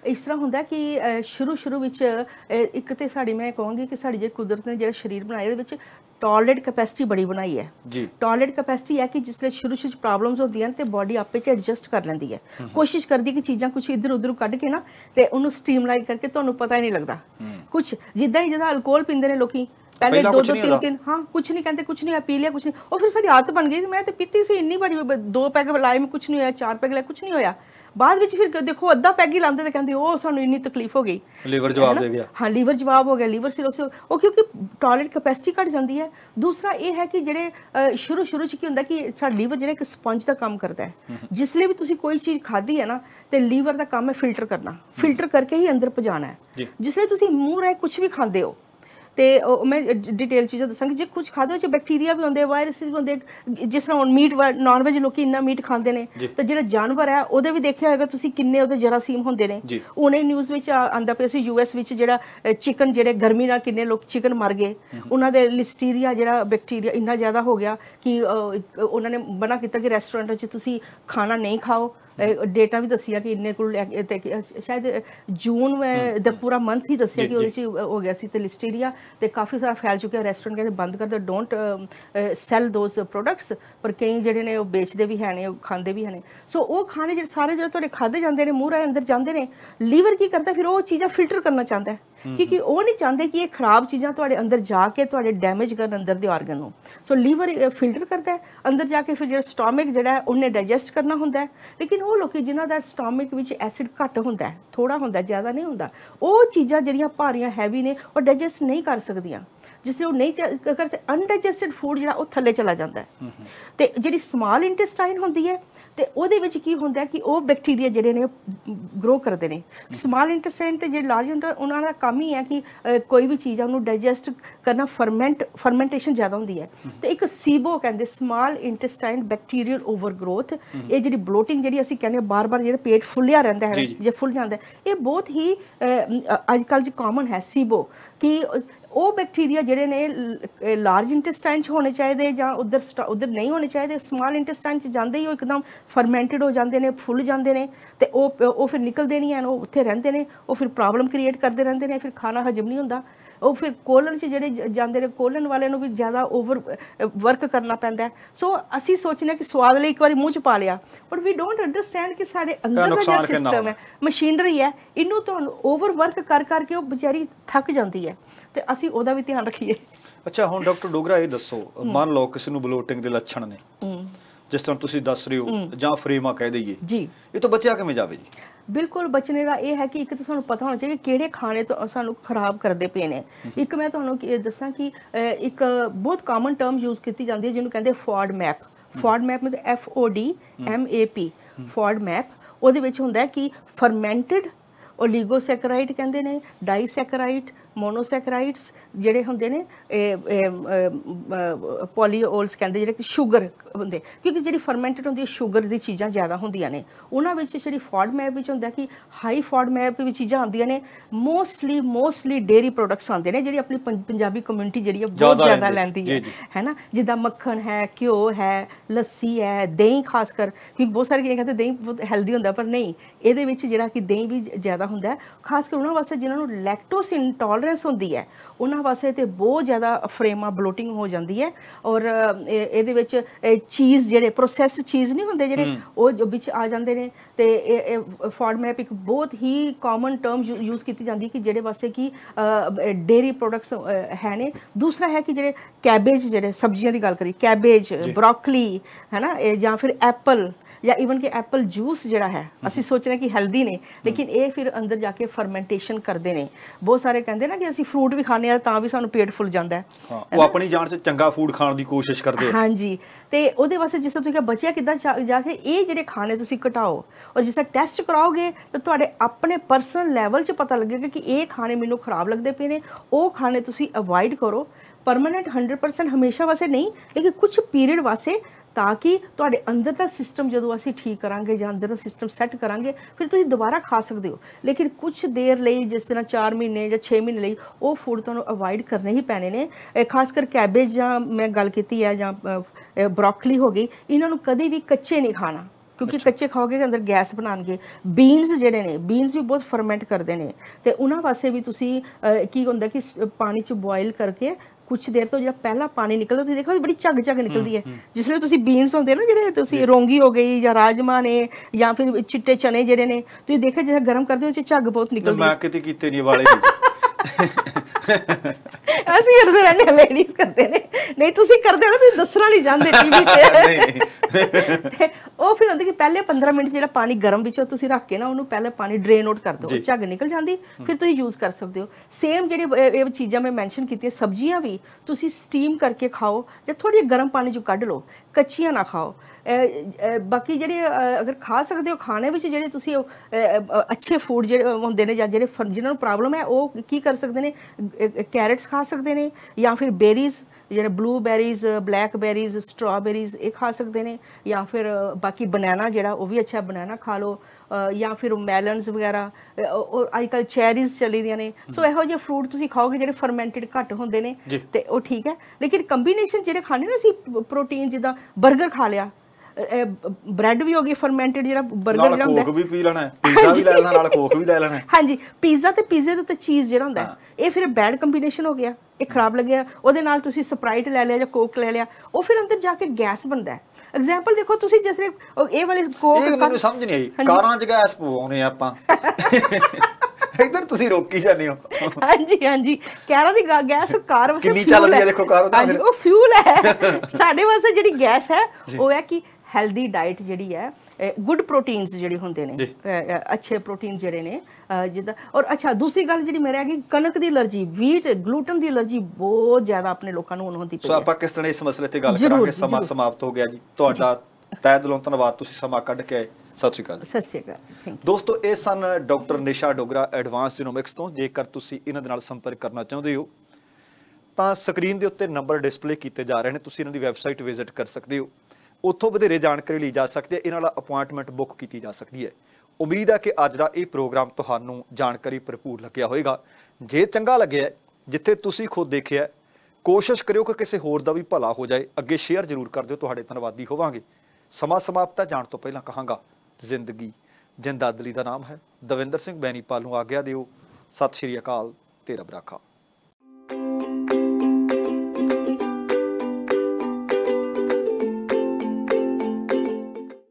ਇਸ ਤਰ੍ਹਾਂ ਹੁੰਦਾ ਕਿ ਸ਼ੁਰੂ ਸ਼ੁਰੂ ਵਿੱਚ ਇੱਕ ਤੇ ਸਾਡੀ ਮੈਂ ਕਹਾਂਗੀ ਕਿ ਸਾਡੀ ਜੇ ਕੁਦਰਤ ਨੇ ਜਿਹੜਾ ਸਰੀਰ ਬਣਾਇਆ ਇਹਦੇ ਵਿੱਚ ਟੋਲਰੇਟ ਕੈਪੈਸਿਟੀ ਬੜੀ ਬਣਾਈ ਹੈ ਜੀ ਟੋਲਰੇਟ ਕੈਪੈਸਿਟੀ ਹੈ ਕਿ ਜਿਸ ਤਰ੍ਹਾਂ ਸ਼ੁਰੂ ਸ਼ੁਰੂ ਪ੍ਰੋਬਲਮਸ ਹੁੰਦੀਆਂ ਤੇ ਬਾਡੀ ਆਪੇ ਚ ਐਡਜਸਟ ਕਰ ਲੈਂਦੀ ਹੈ ਕੋਸ਼ਿਸ਼ ਕਰਦੀ ਕਿ ਚੀਜ਼ਾਂ ਕੁਝ ਇੱਧਰ ਉੱਧਰ ਕੱਢ ਕੇ ਨਾ ਤੇ ਉਹਨੂੰ ਸਟ੍ਰੀਮਲਾਈਨ ਕਰਕੇ ਤੁਹਾਨੂੰ ਪਤਾ ਹੀ ਨਹੀਂ ਲੱਗਦਾ ਕੁਝ ਜਿੱਦਾਂ ਹੀ ਜਿਹਦਾ ਅਲਕੋਹਲ ਪੀਂਦੇ ਨੇ ਲੋਕੀ ਪਹਿਲੇ ਦੋ ਦੋ ਤਿੰਨ ਤਿੰਨ ਹਾਂ ਕੁਝ ਨਹੀਂ ਕਹਿੰਦੇ ਕੁਝ ਨਹੀਂ ਆ ਪੀ ਲਿਆ ਕੁਝ ਨਹੀਂ ਉਹ ਫਿਰ ਸਾਡੀ ਆਦਤ ਬਣ ਗਈ ਮੈਂ ਤੇ ਪੀਤੀ ਸੀ ਇੰਨੀ ਵਾਰੀ ਦੋ ਪੈਗ ਲਾਏ ਮੈਂ ਕੁਝ ਨਹੀਂ ਹੋਇਆ ਚਾਰ ਪੈਗ ਲਾਏ ਕੁਝ ਨਹੀਂ ਹੋਇਆ ਬਾਅਦ ਵਿੱਚ ਫਿਰ ਦੇਖੋ ਅੱਧਾ ਪੈਗ ਹੀ ਲਾਂਦੇ ਤੇ ਕਹਿੰਦੇ ਉਹ ਸਾਨੂੰ ਇੰਨੀ ਤਕਲੀਫ ਹੋ ਗਈ ਲੀਵਰ ਜਵਾਬ ਦੇ ਗਿਆ ਹਾਂ ਲੀਵਰ ਜਵਾਬ ਹੋ ਗਿਆ ਲੀਵਰ ਸਿਰੋਸ ਉਹ ਕਿਉਂਕਿ ਟਾਇਲਟ ਕੈਪੈਸਿਟੀ ਘਟ ਜਾਂਦੀ ਹੈ ਦੂਸਰਾ ਇਹ ਹੈ ਕਿ ਜਿਹੜੇ ਸ਼ੁਰੂ ਸ਼ੁਰੂ ਚ ਕੀ ਹੁੰਦਾ ਕਿ ਸਾਡਾ ਲੀਵਰ ਜਿਹੜਾ ਇੱਕ ਸਪੰਜ ਦਾ ਕੰਮ ਕਰਦਾ ਹੈ ਜਿਸ ਲਈ ਵੀ ਤੁਸੀਂ ਕੋਈ ਚੀਜ਼ ਖਾਧੀ ਹੈ ਨਾ ਤੇ ਲੀਵਰ ਦਾ ਕੰਮ ਹੈ ਫਿਲਟਰ ਕਰਨਾ ਫਿਲਟਰ ਕਰਕੇ ਹੀ ਅੰਦਰ ਪਹੁੰਚਾਣਾ ਹੈ ਜਿਸ ਲਈ ਤੁਸੀਂ ਮੂੰਹ ਰਾਹੀਂ ਕੁਝ ਵੀ ਖਾਂਦੇ ਹੋ ਤੇ ਉਹ ਮੈਂ ਡਿਟੇਲ ਚੀਜ਼ਾਂ ਦੱਸਾਂਗੀ ਜੇ ਕੁਝ ਖਾਦੇ ਵਿੱਚ ਬੈਕਟੀਰੀਆ ਵੀ ਹੁੰਦੇ ਵਾਇਰਸਿਸ ਵੀ ਹੁੰਦੇ ਜਿਸ ਤਰ੍ਹਾਂ ਹੁਣ ਮੀਟ ਨਾਨਵੇਜ ਲੋਕੀ ਇੰਨਾ ਮੀਟ ਖਾਂਦੇ ਨੇ ਤੇ ਜਿਹੜਾ ਜਾਨਵਰ ਹੈ ਉਹਦੇ ਵੀ ਦੇਖਿਆ ਹੋਵੇਗਾ ਤੁਸੀਂ ਕਿੰਨੇ ਉਹਦੇ ਜਰਾਸੀਮ ਹੁੰਦੇ ਨੇ ਉਹਨੇ ਨਿਊਜ਼ ਵਿੱਚ ਆਂਦਾ ਪਿਆ ਸੀ ਯੂਐਸ ਵਿੱਚ ਜਿਹੜਾ ਚਿਕਨ ਜਿਹੜੇ ਗਰਮੀ ਨਾਲ ਕਿੰਨੇ ਲੋਕ ਚਿਕਨ ਮਰ ਗਏ ਉਹਨਾਂ ਦੇ ਲਿਸਟੀਰੀਆ ਜਿਹੜਾ ਬੈਕਟੀਰੀਆ ਇੰਨਾ ਜ਼ਿਆਦਾ ਹੋ ਗਿਆ ਕਿ ਉਹਨਾਂ ਨੇ ਬਣਾ ਕੀਤਾ ਕਿ ਰੈਸਟੋਰੈਂਟ 'ਚ ਤੁਸੀਂ ਖਾਣਾ ਨਹੀਂ ਖਾਓ ਡੇਟਾ ਵੀ ਦੱਸਿਆ ਕਿ ਇੰਨੇ ਕੋਲ ਸ਼ਾਇਦ ਜੂਨ ਦਾ ਪੂਰਾ ਮੰਥ ਹੀ ਦੱਸਿਆ ਕਿ ਉਹਦੇ ਚ ਹੋ ਗਿਆ ਸੀ ਤੇ ਲਿਸਟੇਰੀਆ ਤੇ ਕਾਫੀ ਸਾਰਾ ਫੈਲ ਚੁੱਕਿਆ ਰੈਸਟੋਰੈਂਟ ਕਹਿੰਦੇ ਬੰਦ ਕਰ ਦੋ ਡੋਨਟ ਸੈਲ ਦੋਸ ਪ੍ਰੋਡਕਟਸ ਪਰ ਕਈ ਜਿਹੜੇ ਨੇ ਉਹ ਵੇਚਦੇ ਵੀ ਹੈ ਨੇ ਉਹ ਖਾਂਦੇ ਵੀ ਹੈ ਨੇ ਸੋ ਉਹ ਖਾਣੇ ਜਿਹੜੇ ਸਾਰੇ ਜਿਹੜੇ ਤੁਹਾਡੇ ਖਾਦੇ ਜਾਂਦੇ ਨੇ ਮੂੰਹ ਰਾਹੀਂ ਅੰਦਰ ਜਾਂਦੇ ਨੇ ਲੀਵਰ ਕੀ ਕਰਦਾ ਫਿਰ ਉਹ ਚੀਜ਼ਾਂ ਫਿਲਟਰ ਕਰਨਾ ਚਾਹੁੰਦਾ ਹੈ ਕਿਉਂਕਿ ਉਹ ਨਹੀਂ ਚਾਹੁੰਦੇ ਕਿ ਇਹ ਖਰਾਬ ਚੀਜ਼ਾਂ ਤੁਹਾਡੇ ਅੰਦਰ ਜਾ ਕੇ ਤੁਹਾਡੇ ਡੈਮੇਜ ਕਰਨ ਅੰਦਰ ਦੇ ਆਰਗਨ ਨੂੰ ਸੋ ਲੀਵਰ ਫਿਲਟਰ ਕਰਦਾ ਹੈ ਅੰਦਰ ਜਾ ਕੇ ਫਿਰ ਜਿਹੜਾ ਸਟੋਮਿਕ ਜਿਹੜਾ ਹੈ ਉਹਨੇ ਡਾਈਜੈਸਟ ਕਰਨਾ ਹੁੰਦਾ ਹੈ ਲੇਕਿਨ ਉਹ ਲੋਕੀ ਜਿਨ੍ਹਾਂ ਦਾ ਸਟੋਮਿਕ ਵਿੱਚ ਐਸਿਡ ਘੱਟ ਹੁੰਦਾ ਹੈ ਥੋੜਾ ਹੁੰਦਾ ਜ਼ਿਆਦਾ ਨਹੀਂ ਹੁੰਦਾ ਉਹ ਚੀਜ਼ਾਂ ਜਿਹੜੀਆਂ ਭਾਰੀਆਂ ਹੈਵੀ ਨੇ ਉਹ ਡਾਈਜੈਸਟ ਨਹੀਂ ਕਰ ਸਕਦੀਆਂ ਜਿਸ ਨੂੰ ਨਹੀਂ ਕਰ ਅਨਡਾਈਜੈਸਟਡ ਫੂਡ ਜਿਹੜਾ ਉਹ ਥੱਲੇ ਚਲਾ ਜਾਂਦਾ ਹੈ ਤੇ ਜਿਹੜੀ ਸਮਾਲ ਇੰਟੈਸਟਾਈਨ ਹੁੰਦੀ ਹੈ ਤੇ ਉਹਦੇ ਵਿੱਚ ਕੀ ਹੁੰਦਾ ਕਿ ਉਹ ਬੈਕਟੀਰੀਆ ਜਿਹੜੇ ਨੇ ਗਰੋ ਕਰਦੇ ਨੇ ਸਮਾਲ ਇੰਟੈਸਟਾਈਨ ਤੇ ਜਿਹੜੇ ਲਾਰਜ ਇੰਟੈਸਟਾਈਨ ਉਹਨਾਂ ਦਾ ਕੰਮ ਹੀ ਹੈ ਕਿ ਕੋਈ ਵੀ ਚੀਜ਼ ਆ ਉਹਨੂੰ ਡਾਈਜੈਸਟ ਕਰਨਾ ਫਰਮੈਂਟ ਫਰਮੈਂਟੇਸ਼ਨ ਜ਼ਿਆਦਾ ਹੁੰਦੀ ਹੈ ਤੇ ਇੱਕ ਸੀਬੋ ਕਹਿੰਦੇ small intestine bacterial overgrowth ਇਹ ਜਿਹੜੀ ਬਲੋਟਿੰਗ ਜਿਹੜੀ ਅਸੀਂ ਕਹਿੰਦੇ ਬਾਰ-ਬਾਰ ਜਿਹੜਾ ਪੇਟ ਫੁੱਲਿਆ ਰਹਿੰਦਾ ਹੈ ਜਾਂ ਫੁੱਲ ਜਾਂਦਾ ਇਹ ਬਹੁਤ ਹੀ ਅੱਜ ਕੱਲ ਜੀ ਕਾਮਨ ਹੈ ਸੀਬੋ ਕਿ ਉਹ ਬੈਕਟੀਰੀਆ ਜਿਹੜੇ ਨੇ ਲਾਰਜ ਇੰਟੈਸਟਾਈਨ 'ਚ ਹੋਣੇ ਚਾਹੀਦੇ ਜਾਂ ਉਧਰ ਉਧਰ ਨਹੀਂ ਹੋਣੇ ਚਾਹੀਦੇ ਸਮਾਲ ਇੰਟੈਸਟਾਈਨ 'ਚ ਜਾਂਦੇ ਹੀ ਉਹ ਇੱਕਦਮ ਫਰਮੈਂਟਡ ਹੋ ਜਾਂਦੇ ਨੇ ਫੁੱਲ ਜਾਂਦੇ ਨੇ ਤੇ ਉਹ ਉਹ ਫਿਰ ਨਿਕਲਦੇ ਨਹੀਂ ਐਨ ਉਹ ਉੱਥੇ ਰਹਿੰਦੇ ਨੇ ਉਹ ਫਿਰ ਪ੍ਰੋਬਲਮ ਕ੍ਰੀਏਟ ਕਰਦੇ ਰਹਿੰਦੇ ਨੇ ਫਿਰ ਖਾਣਾ ਹਜਮ ਨਹੀਂ ਹੁੰਦਾ ਉਹ ਫਿਰ ਕੋਲਨ 'ਚ ਜਿਹੜੇ ਜਾਂਦੇ ਨੇ ਕੋਲਨ ਵਾਲਿਆਂ ਨੂੰ ਵੀ ਜ਼ਿਆਦਾ ਓਵਰ ਵਰਕ ਕਰਨਾ ਪੈਂਦਾ ਸੋ ਅਸੀਂ ਸੋਚਨੇ ਕਿ ਸਵਾਦ ਲਈ ਇੱਕ ਵਾਰੀ ਮੂੰਹ 'ਚ ਪਾ ਲਿਆ ਬਟ ਵੀ ਡੋਨਟ ਅੰਡਰਸਟੈਂਡ ਕਿ ਸਾਡੇ ਅੰਦਰ ਦਾ ਜਿਹੜਾ ਸਿਸਟਮ ਹੈ ਮਸ਼ੀਨਰੀ ਹੈ ਇਹਨੂੰ ਤੁਹਾਨੂੰ ਓਵਰ ਵਰਕ ਕਰ ਕਰਕੇ ਉਹ ਵਿਚਾਰੀ ਥੱਕ ਜਾਂਦੀ ਹੈ ਤੇ ਅਸੀਂ ਉਹਦਾ ਵੀ ਧਿਆਨ ਰੱਖੀਏ ਅੱਛਾ ਹੁਣ ਡਾਕਟਰ ਡੋਗਰਾ ਇਹ ਦੱਸੋ ਮੰਨ ਲਓ ਕਿਸੇ ਨੂੰ ਬਲੋਟਿੰਗ ਦੇ ਲੱਛਣ ਨੇ ਜਿਸ ਤਰ੍ਹਾਂ ਤੁਸੀਂ ਦੱਸ ਰਹੇ ਹੋ ਜਾਂ ਫਰੇਮਾ ਕਹਿ ਦਈਏ ਜੀ ਇਹ ਤੋਂ ਬਚਿਆ ਕਿਵੇਂ ਜਾਵੇ ਜੀ ਬਿਲਕੁਲ ਬਚਨੇ ਦਾ ਇਹ ਹੈ ਕਿ ਇੱਕ ਤਾਂ ਸਾਨੂੰ ਪਤਾ ਹੋਣਾ ਚਾਹੀਦਾ ਕਿ ਕਿਹੜੇ ਖਾਣੇ ਤੋਂ ਸਾਨੂੰ ਖਰਾਬ ਕਰਦੇ ਪਏ ਨੇ ਇੱਕ ਮੈਂ ਤੁਹਾਨੂੰ ਇਹ ਦੱਸਾਂ ਕਿ ਇੱਕ ਬਹੁਤ ਕਾਮਨ ਟਰਮ ਯੂਜ਼ ਕੀਤੀ ਜਾਂਦੀ ਹੈ ਜਿਹਨੂੰ ਕਹਿੰਦੇ ਫੋਰਡ ਮੈਪ ਫੋਰਡ ਮੈਪ ਮਤਲਬ F O D M A P FODMAP ਉਹਦੇ ਵਿੱਚ ਹੁੰਦਾ ਹੈ ਕਿ ਫਰਮੈਂਟਡ ਓਲੀਗੋਸੈਕਰਾਈਡ ਕਹਿੰਦੇ ਨੇ ਡਾਈਸੈਕਰਾਈਡ ਮੋਨੋਸੈਕਰਾਈਡਸ ਜਿਹੜੇ ਹੁੰਦੇ ਨੇ ਪੋਲੀਓਲਸ ਕਹਿੰਦੇ ਜਿਹੜੇ ਕਿ ਸ਼ੂਗਰ ਹੁੰਦੇ ਕਿਉਂਕਿ ਜਿਹੜੀ ਫਰਮੈਂਟਡ ਹੁੰਦੀ ਹੈ ਸ਼ੂਗਰ ਦੀ ਚੀਜ਼ਾਂ ਜ਼ਿਆਦਾ ਹੁੰਦੀਆਂ ਨੇ ਉਹਨਾਂ ਵਿੱਚ ਜਿਹੜੀ ਫੋਡ ਮੈਪ ਵਿੱਚ ਹੁੰਦਾ ਕਿ ਹਾਈ ਫੋਡ ਮੈਪ ਵਿੱਚ ਚੀਜ਼ਾਂ ਆਉਂਦੀਆਂ ਨੇ ਮੋਸਟਲੀ ਮੋਸਟਲੀ ਡੇਰੀ ਪ੍ਰੋਡਕਟਸ ਆਉਂਦੇ ਨੇ ਜਿਹੜੀ ਆਪਣੀ ਪੰਜਾਬੀ ਕਮਿਊਨਿਟੀ ਜਿਹੜੀ ਹੈ ਬਹੁਤ ਜ਼ਿਆਦਾ ਲੈਂਦੀ ਹੈ ਹੈਨਾ ਜਿੱਦਾਂ ਮੱਖਣ ਹੈ ਘਿਓ ਹੈ ਲੱਸੀ ਹੈ ਦਹੀਂ ਖਾਸ ਕਰ ਕਿਉਂਕਿ ਬਹੁਤ ਸਾਰੇ ਕਹਿੰਦੇ ਦਹੀਂ ਬਹੁਤ ਹੈਲਦੀ ਹੁੰਦਾ ਪਰ ਨਹੀਂ ਇਹਦੇ ਵਿੱਚ ਜਿਹੜਾ ਕਿ ਦਹੀਂ ਵੀ ਜ਼ਿਆਦਾ ਹੁੰਦਾ ਖਾਸ ਕਰ ਉਹਨਾਂ ਵਾਸਤੇ ਜਿਨ੍ਹਾਂ ਨੂੰ ਲੈਕਟੋਸ ਇਨਟੋਲਰੈਂਸ ਡਿਫਰੈਂਸ ਹੁੰਦੀ ਹੈ ਉਹਨਾਂ ਵਾਸਤੇ ਤੇ ਬਹੁਤ ਜ਼ਿਆਦਾ ਫਰੇਮਾ ਬਲੋਟਿੰਗ ਹੋ ਜਾਂਦੀ ਹੈ ਔਰ ਇਹਦੇ ਵਿੱਚ ਚੀਜ਼ ਜਿਹੜੇ ਪ੍ਰੋਸੈਸ ਚੀਜ਼ ਨਹੀਂ ਹੁੰਦੇ ਜਿਹੜੇ ਉਹ ਵਿੱਚ ਆ ਜਾਂਦੇ ਨੇ ਤੇ ਮੈਪ ਇੱਕ ਬਹੁਤ ਹੀ ਕਾਮਨ ਟਰਮ ਯੂਜ਼ ਕੀਤੀ ਜਾਂਦੀ ਕਿ ਜਿਹੜੇ ਵਾਸਤੇ ਕਿ ਡੇਰੀ ਪ੍ਰੋਡਕਟਸ ਹੈ ਨੇ ਦੂਸਰਾ ਹੈ ਕਿ ਜਿਹੜੇ ਕੈਬੇਜ ਜਿਹੜੇ ਸਬਜ਼ੀਆਂ ਦੀ ਗੱਲ ਕਰੀ ਕੈਬੇਜ ਬ੍ਰੋਕਲੀ ਹੈ ਨਾ ਜਾਂ ਫਿਰ ਐਪਲ ਜਾਂ ਇਵਨ ਕਿ ਐਪਲ ਜੂਸ ਜਿਹੜਾ ਹੈ ਅਸੀਂ ਸੋਚਦੇ ਕਿ ਹੈਲਦੀ ਨੇ ਲੇਕਿਨ ਇਹ ਫਿਰ ਅੰਦਰ ਜਾ ਕੇ ਫਰਮੈਂਟੇਸ਼ਨ ਕਰਦੇ ਨੇ ਬਹੁਤ ਸਾਰੇ ਕਹਿੰਦੇ ਨਾ ਕਿ ਅਸੀਂ ਫਰੂਟ ਵੀ ਖਾਣੇ ਆ ਤਾਂ ਵੀ ਸਾਨੂੰ ਪੇਟ ਫੁੱਲ ਜਾਂਦਾ ਹੈ ਉਹ ਆਪਣੀ ਜਾਨ 'ਚ ਚੰਗਾ ਫੂਡ ਖਾਣ ਦੀ ਕੋਸ਼ਿਸ਼ ਕਰਦੇ ਹਾਂਜੀ ਤੇ ਉਹਦੇ ਵਾਸਤੇ ਜਿਸ ਤਰ੍ਹਾਂ ਤੁਸੀਂ ਕਿਹਾ ਬਚਿਆ ਕਿੱਦਾਂ ਜਾ ਕੇ ਇਹ ਜਿਹੜੇ ਖਾਣੇ ਤੁਸੀਂ ਘਟਾਓ ਔਰ ਜਿਸ ਤਰ੍ਹਾਂ ਟੈਸਟ ਕਰਾਓਗੇ ਤਾਂ ਤੁਹਾਡੇ ਆਪਣੇ ਪਰਸਨਲ ਲੈਵਲ 'ਚ ਪਤਾ ਲੱਗੇਗਾ ਕਿ ਇਹ ਖਾਣੇ ਮੈਨੂੰ ਖਰਾਬ ਲੱਗਦੇ ਪਏ ਨੇ ਉਹ ਖਾਣੇ ਤੁਸੀਂ ਅਵੋਇਡ ਕਰੋ ਪਰਮਨੈਂਟ 100% ਹਮੇਸ਼ਾ ਵਾਸਤੇ ਨਹੀਂ ਲੇਕਿਨ ਕੁਝ ਪੀਰੀਅਡ ਵਾਸਤੇ ਤਾਂ ਕਿ ਤੁਹਾਡੇ ਅੰਦਰ ਦਾ ਸਿਸਟਮ ਜਦੋਂ ਅਸੀਂ ਠੀਕ ਕਰਾਂਗੇ ਜਾਂ ਅੰਦਰ ਦਾ ਸਿਸਟਮ ਸੈੱਟ ਕਰਾਂਗੇ ਫਿਰ ਤੁਸੀਂ ਦੁਬਾਰਾ ਖਾ ਸਕਦੇ ਹੋ ਲੇਕਿਨ ਕੁਝ ਦੇਰ ਲਈ ਜਿਸ ਤਰ੍ਹਾਂ 4 ਮਹੀਨੇ ਜਾਂ 6 ਮਹੀਨੇ ਲਈ ਉਹ ਫੂਡ ਤੁਹਾਨੂੰ ਅਵਾਇਡ ਕਰਨੇ ਹੀ ਪੈਣੇ ਨੇ ਖਾਸ ਕਰ ਕੈਬੇਜ ਜਾਂ ਮੈਂ ਗੱਲ ਕੀਤੀ ਹੈ ਜਾਂ ਬ੍ਰੋਕਲੀ ਹੋ ਗਈ ਇਹਨਾਂ ਨੂੰ ਕਦੇ ਵੀ ਕੱਚੇ ਨਹੀਂ ਖਾਣਾ ਕਿਉਂਕਿ ਕੱਚੇ ਖਾਓਗੇ ਤਾਂ ਅੰਦਰ ਗੈਸ ਬਣਾਣਗੇ ਬੀਨਸ ਜਿਹੜੇ ਨੇ ਬੀਨਸ ਵੀ ਬਹੁਤ ਫਰਮੈਂਟ ਕਰਦੇ ਨੇ ਤੇ ਉਹਨਾਂ ਵਾਸਤੇ ਵੀ ਤੁਸੀਂ ਕੀ ਹੁੰਦਾ ਕਿ ਪਾਣੀ 'ਚ ਬੋਇਲ ਕਰਕੇ ਕੁਝ ਦੇਰ ਤੋਂ ਜਿਹੜਾ ਪਹਿਲਾ ਪਾਣੀ ਨਿਕਲਦਾ ਤੁਸੀਂ ਦੇਖੋ ਬੜੀ ਝੱਗ ਝੱਗ ਨਿਕਲਦੀ ਹੈ ਜਿਸ ਲਈ ਤੁਸੀਂ ਬੀਨਸ ਹੁੰਦੇ ਨਾ ਜਿਹੜੇ ਤੁਸੀਂ ਰੋਂਗੀ ਹੋ ਗਈ ਜਾਂ ਰਾਜਮਾ ਨੇ ਜਾਂ ਫਿਰ ਚਿੱਟੇ ਚਨੇ ਜਿਹੜੇ ਨੇ ਤੁਸੀਂ ਦੇਖਿਆ ਜਿਹੜਾ ਗਰਮ ਕਰਦੇ ਹੋ ਚ ਝੱਗ ਬਹੁਤ ਨਿਕਲਦੀ ਹੈ ਮੈਂ ਕਿਤੇ ਕੀਤੇ ਨਹੀਂ ਵਾਲੇ *laughs* ਅਸੀਂ ਕਰਦੇ ਰਹਿੰਦੇ ਲੇਡੀਜ਼ ਕਰਦੇ ਨੇ ਨਹੀਂ ਤੁਸੀਂ ਕਰਦੇ ਹੋ ਨਾ ਤੁਸੀਂ ਦੱਸਣਾ *laughs* ਨਹੀਂ ਜਾਂਦੇ ਟੀਵੀ 'ਚ ਉਹ ਫਿਰ ਹੁੰਦੀ ਕਿ ਪਹਿਲੇ 15 ਮਿੰਟ ਜਿਹੜਾ ਪਾਣੀ ਗਰਮ ਵਿੱਚ ਤੁਸੀਂ ਰੱਖ ਕੇ ਨਾ ਉਹਨੂੰ ਪਹਿਲੇ ਪਾਣੀ ਡਰੇਨ ਆਊਟ ਕਰ ਦਿਓ ਝੱਗ ਨਿਕਲ ਜਾਂਦੀ ਫਿਰ ਤੁਸੀਂ ਯੂਜ਼ ਕਰ ਸਕਦੇ ਹੋ ਸੇਮ ਜਿਹੜੇ ਇਹ ਚੀਜ਼ਾਂ ਮੈਂ ਮੈਂਸ਼ਨ ਕੀਤੀਆਂ ਸਬਜ਼ੀਆਂ ਵੀ ਤੁਸੀਂ ਸਟੀਮ ਕਰਕੇ ਖਾਓ ਜਾਂ ਥੋੜੀ ਗਰਮ ਪਾਣੀ ਜੋ ਕੱਢ ਲਓ ਕੱਚੀਆਂ ਨਾ ਖਾਓ ਬਾਕੀ ਜਿਹੜੇ ਅਗਰ ਖਾ ਸਕਦੇ ਹੋ ਖਾਣੇ ਵਿੱਚ ਜਿਹੜੇ ਤੁਸੀਂ ਅੱਛੇ ਫੂਡ ਜਿਹੜੇ ਹੁੰਦੇ ਨੇ ਜਾਂ ਜਿਹੜੇ ਜਿਨ੍ਹਾਂ ਨੂੰ ਪ੍ਰੋਬਲਮ ਹੈ ਉਹ ਕੀ ਕਰ ਸਕਦੇ ਨੇ ਕੈਰਟਸ ਖਾ ਸਕਦੇ ਨੇ ਜਾਂ ਫਿਰ ਬੇਰੀਜ਼ ਜਿਹੜੇ ਬਲੂਬੈਰੀਜ਼ ਬਲੈਕਬੈਰੀਜ਼ ਸਟ੍ਰਾਬੈਰੀਜ਼ ਇਹ ਖਾ ਸਕਦੇ ਨੇ ਜਾਂ ਫਿਰ ਬਾਕੀ ਬਨਾਨਾ ਜਿਹੜਾ ਉਹ ਵੀ ਅੱਛਾ ਬਨਾਨਾ ਖਾ ਲਓ ਜਾਂ ਫਿਰ ਮੈਲਨਸ ਵਗੈਰਾ ਔਰ ਅੱਜਕੱਲ ਚੈਰੀਜ਼ ਚੱਲੀ ਰਹੀਆਂ ਨੇ ਸੋ ਇਹੋ ਜਿਹੇ ਫਰੂਟ ਤੁਸੀਂ ਖਾਓਗੇ ਜਿਹੜੇ ਫਰਮੈਂਟਡ ਘੱਟ ਹੁੰਦੇ ਨੇ ਤੇ ਉਹ ਠੀਕ ਹੈ ਲੇਕਿਨ ਕੰਬੀਨੇਸ਼ਨ ਜਿਹੜੇ ਖਾਣੇ ਨੇ ਸੀ ਪ੍ਰੋਟੀਨ ਜਿੱਦਾਂ 버ਗਰ ਖਾ ਲਿਆ ਬ੍ਰੈਡ ਵੀ ਹੋ ਗਈ ਫਰਮੈਂਟਡ ਜਿਹੜਾ 버ਗਰ ਜਿਹੜਾ ਹੁੰਦਾ ਕੋਕ ਵੀ ਪੀ ਲੈਣਾ ਪੀਜ਼ਾ ਵੀ ਲੈ ਲੈਣਾ ਨਾਲ ਕੋਕ ਵੀ ਲੈ ਲੈਣਾ ਹਾਂਜੀ ਪੀਜ਼ਾ ਤੇ ਪੀਜ਼ੇ ਦੇ ਉੱਤੇ ਚੀਜ਼ ਜਿਹੜਾ ਹੁੰਦਾ ਇਹ ਫਿਰ ਬੈਡ ਕੰਬੀਨੇਸ਼ਨ ਹੋ ਗਿਆ ਇਹ ਖਰਾਬ ਲੱਗਿਆ ਉਹਦੇ ਨਾਲ ਤੁਸੀਂ ਸਪਰਾਈਟ ਲੈ ਲਿਆ ਜਾਂ ਕੋਕ ਲੈ ਲਿਆ ਉਹ ਫਿਰ ਅੰਦਰ ਜਾ ਕੇ ਗੈਸ ਬਣਦਾ ਹੈ ਐਗਜ਼ਾਮਪਲ ਦੇਖੋ ਤੁਸੀਂ ਜਿਸ ਨੇ ਇਹ ਵਾਲੀ ਕੋਕ ਇਹ ਮੈਨੂੰ ਸਮਝ ਨਹੀਂ ਆਈ ਕਾਰਾਂ 'ਚ ਗੈਸ ਪਵਾਉਨੇ ਆਪਾਂ *laughs* ਇਧਰ ਤੁਸੀਂ ਰੋਕੀ ਜਾਂਦੇ ਹੋ ਹਾਂਜੀ ਹਾਂਜੀ ਕਾਰਾਂ ਦੀ ਗੈਸ ਕਾਰ ਵਸੇ ਕਿੰਨੀ ਚੱਲਦੀ ਹੈ ਦੇਖੋ ਕਾਰ ਉਹ ਫਿਊਲ ਹੈ ਸਾਡੇ ਵਾਸਤੇ ਜਿਹੜੀ ਗੈਸ ਹੈ ਉਹ ਹੈ ਕਿ ਹੈਲਦੀ ਡਾਈਟ ਜਿਹੜੀ ਹੈ ਗੁੱਡ ਪ੍ਰੋਟੀਨਸ ਜਿਹੜੇ ਹੁੰਦੇ ਨੇ ਅੱਛੇ ਪ੍ਰੋਟੀਨ ਜਿਹੜੇ ਨੇ ਜਿੱਦਾਂ ਔਰ ਅੱਛਾ ਦੂਸਰੀ ਗੱਲ ਜਿਹੜੀ ਮੇਰੇ ਆ ਕਿ ਕਣਕ ਦੀ ਅਲਰਜੀ ਵੀਟ ਗਲੂਟਨ ਦੀ ਅਲਰਜੀ ਬਹੁਤ ਜ਼ਿਆਦਾ ਆਪਣੇ ਲੋਕਾਂ ਨੂੰ ਹੁੰਦੀ ਪਈ ਹੈ ਸੋ ਆਪਾਂ ਕਿਸ ਤਰ੍ਹਾਂ ਇਸ ਮਸਲੇ ਤੇ ਗੱਲ ਕਰਾਂਗੇ ਸਮਾਂ ਸਮਾਪਤ ਹੋ ਗਿਆ ਜੀ ਤੁਹਾਡਾ ਤਹਿ ਦਿਲੋਂ ਧੰਨਵਾਦ ਤੁਸੀਂ ਸਮਾਂ ਕੱਢ ਕੇ ਆਏ ਸਤਿ ਸ਼੍ਰੀ ਅਕਾਲ ਸਤਿ ਸ਼੍ਰੀ ਅਕਾਲ ਦੋਸਤੋ ਇਹ ਸਨ doctor Nisha Dogra advance genomics ਤੋਂ ਜੇਕਰ ਤੁਸੀਂ ਇਹਨਾਂ ਦੇ ਨਾਲ ਸੰਪਰਕ ਕਰਨਾ ਚਾਹੁੰਦੇ ਹੋ ਤਾਂ ਸਕਰੀਨ ਦੇ ਉੱਤੇ ਨੰਬਰ ਡਿਸਪਲੇ ਕੀਤੇ ਜਾ ਰਹੇ ਨੇ ਤੁਸੀਂ ਇਹਨਾਂ ਦੀ ਵੈਬਸਾਈਟ ਵਿਜ਼ਿਟ ਕਰ ਸਕਦੇ ਹੋ ਉੱਥੋਂ ਵਧੇਰੇ ਜਾਣਕਾਰੀ ਲਈ ਜਾ ਸਕਦੀ ਹੈ ਇਹਨਾਂ ਨਾਲ ਅਪਾਇੰਟਮੈਂਟ ਬੁੱਕ ਕੀਤੀ ਜਾ ਸਕਦੀ ਹੈ ਉਮੀਦ ਹੈ ਕਿ ਅੱਜ ਦਾ ਇਹ ਪ੍ਰੋਗਰਾਮ ਤੁਹਾਨੂੰ ਜਾਣਕਾਰੀ ਭਰਪੂਰ ਲੱਗਿਆ ਹੋਵੇਗਾ ਜੇ ਚੰਗਾ ਲੱਗਿਆ ਜਿੱਥੇ ਤੁਸੀਂ ਖੁਦ ਦੇਖਿਆ ਕੋਸ਼ਿਸ਼ ਕਰਿਓ ਕਿ ਕਿਸੇ ਹੋਰ ਦਾ ਵੀ ਭਲਾ ਹੋ ਜਾਏ ਅੱਗੇ ਸ਼ੇਅਰ ਜ਼ਰੂਰ ਕਰ ਦਿਓ ਤੁਹਾਡੇ ਧੰਨਵਾਦੀ ਹੋਵਾਂਗੇ ਸਮਾਂ ਸਮਾਪਤਾ ਜਾਣ ਤੋਂ ਪਹਿਲਾਂ ਕਹਾਂਗਾ ਜ਼ਿੰਦਗੀ ਜਿੰਦਾਦਲੀ ਦਾ ਨਾਮ ਹੈ ਦਵਿੰਦਰ ਸਿੰਘ ਬੈਣੀਪਾਲ ਨੂੰ ਆਗਿਆ ਦਿਓ ਸਤਿ ਸ਼੍ਰੀ ਅਕਾਲ ਤੇ ਰੱਬ ਰਾਖਾ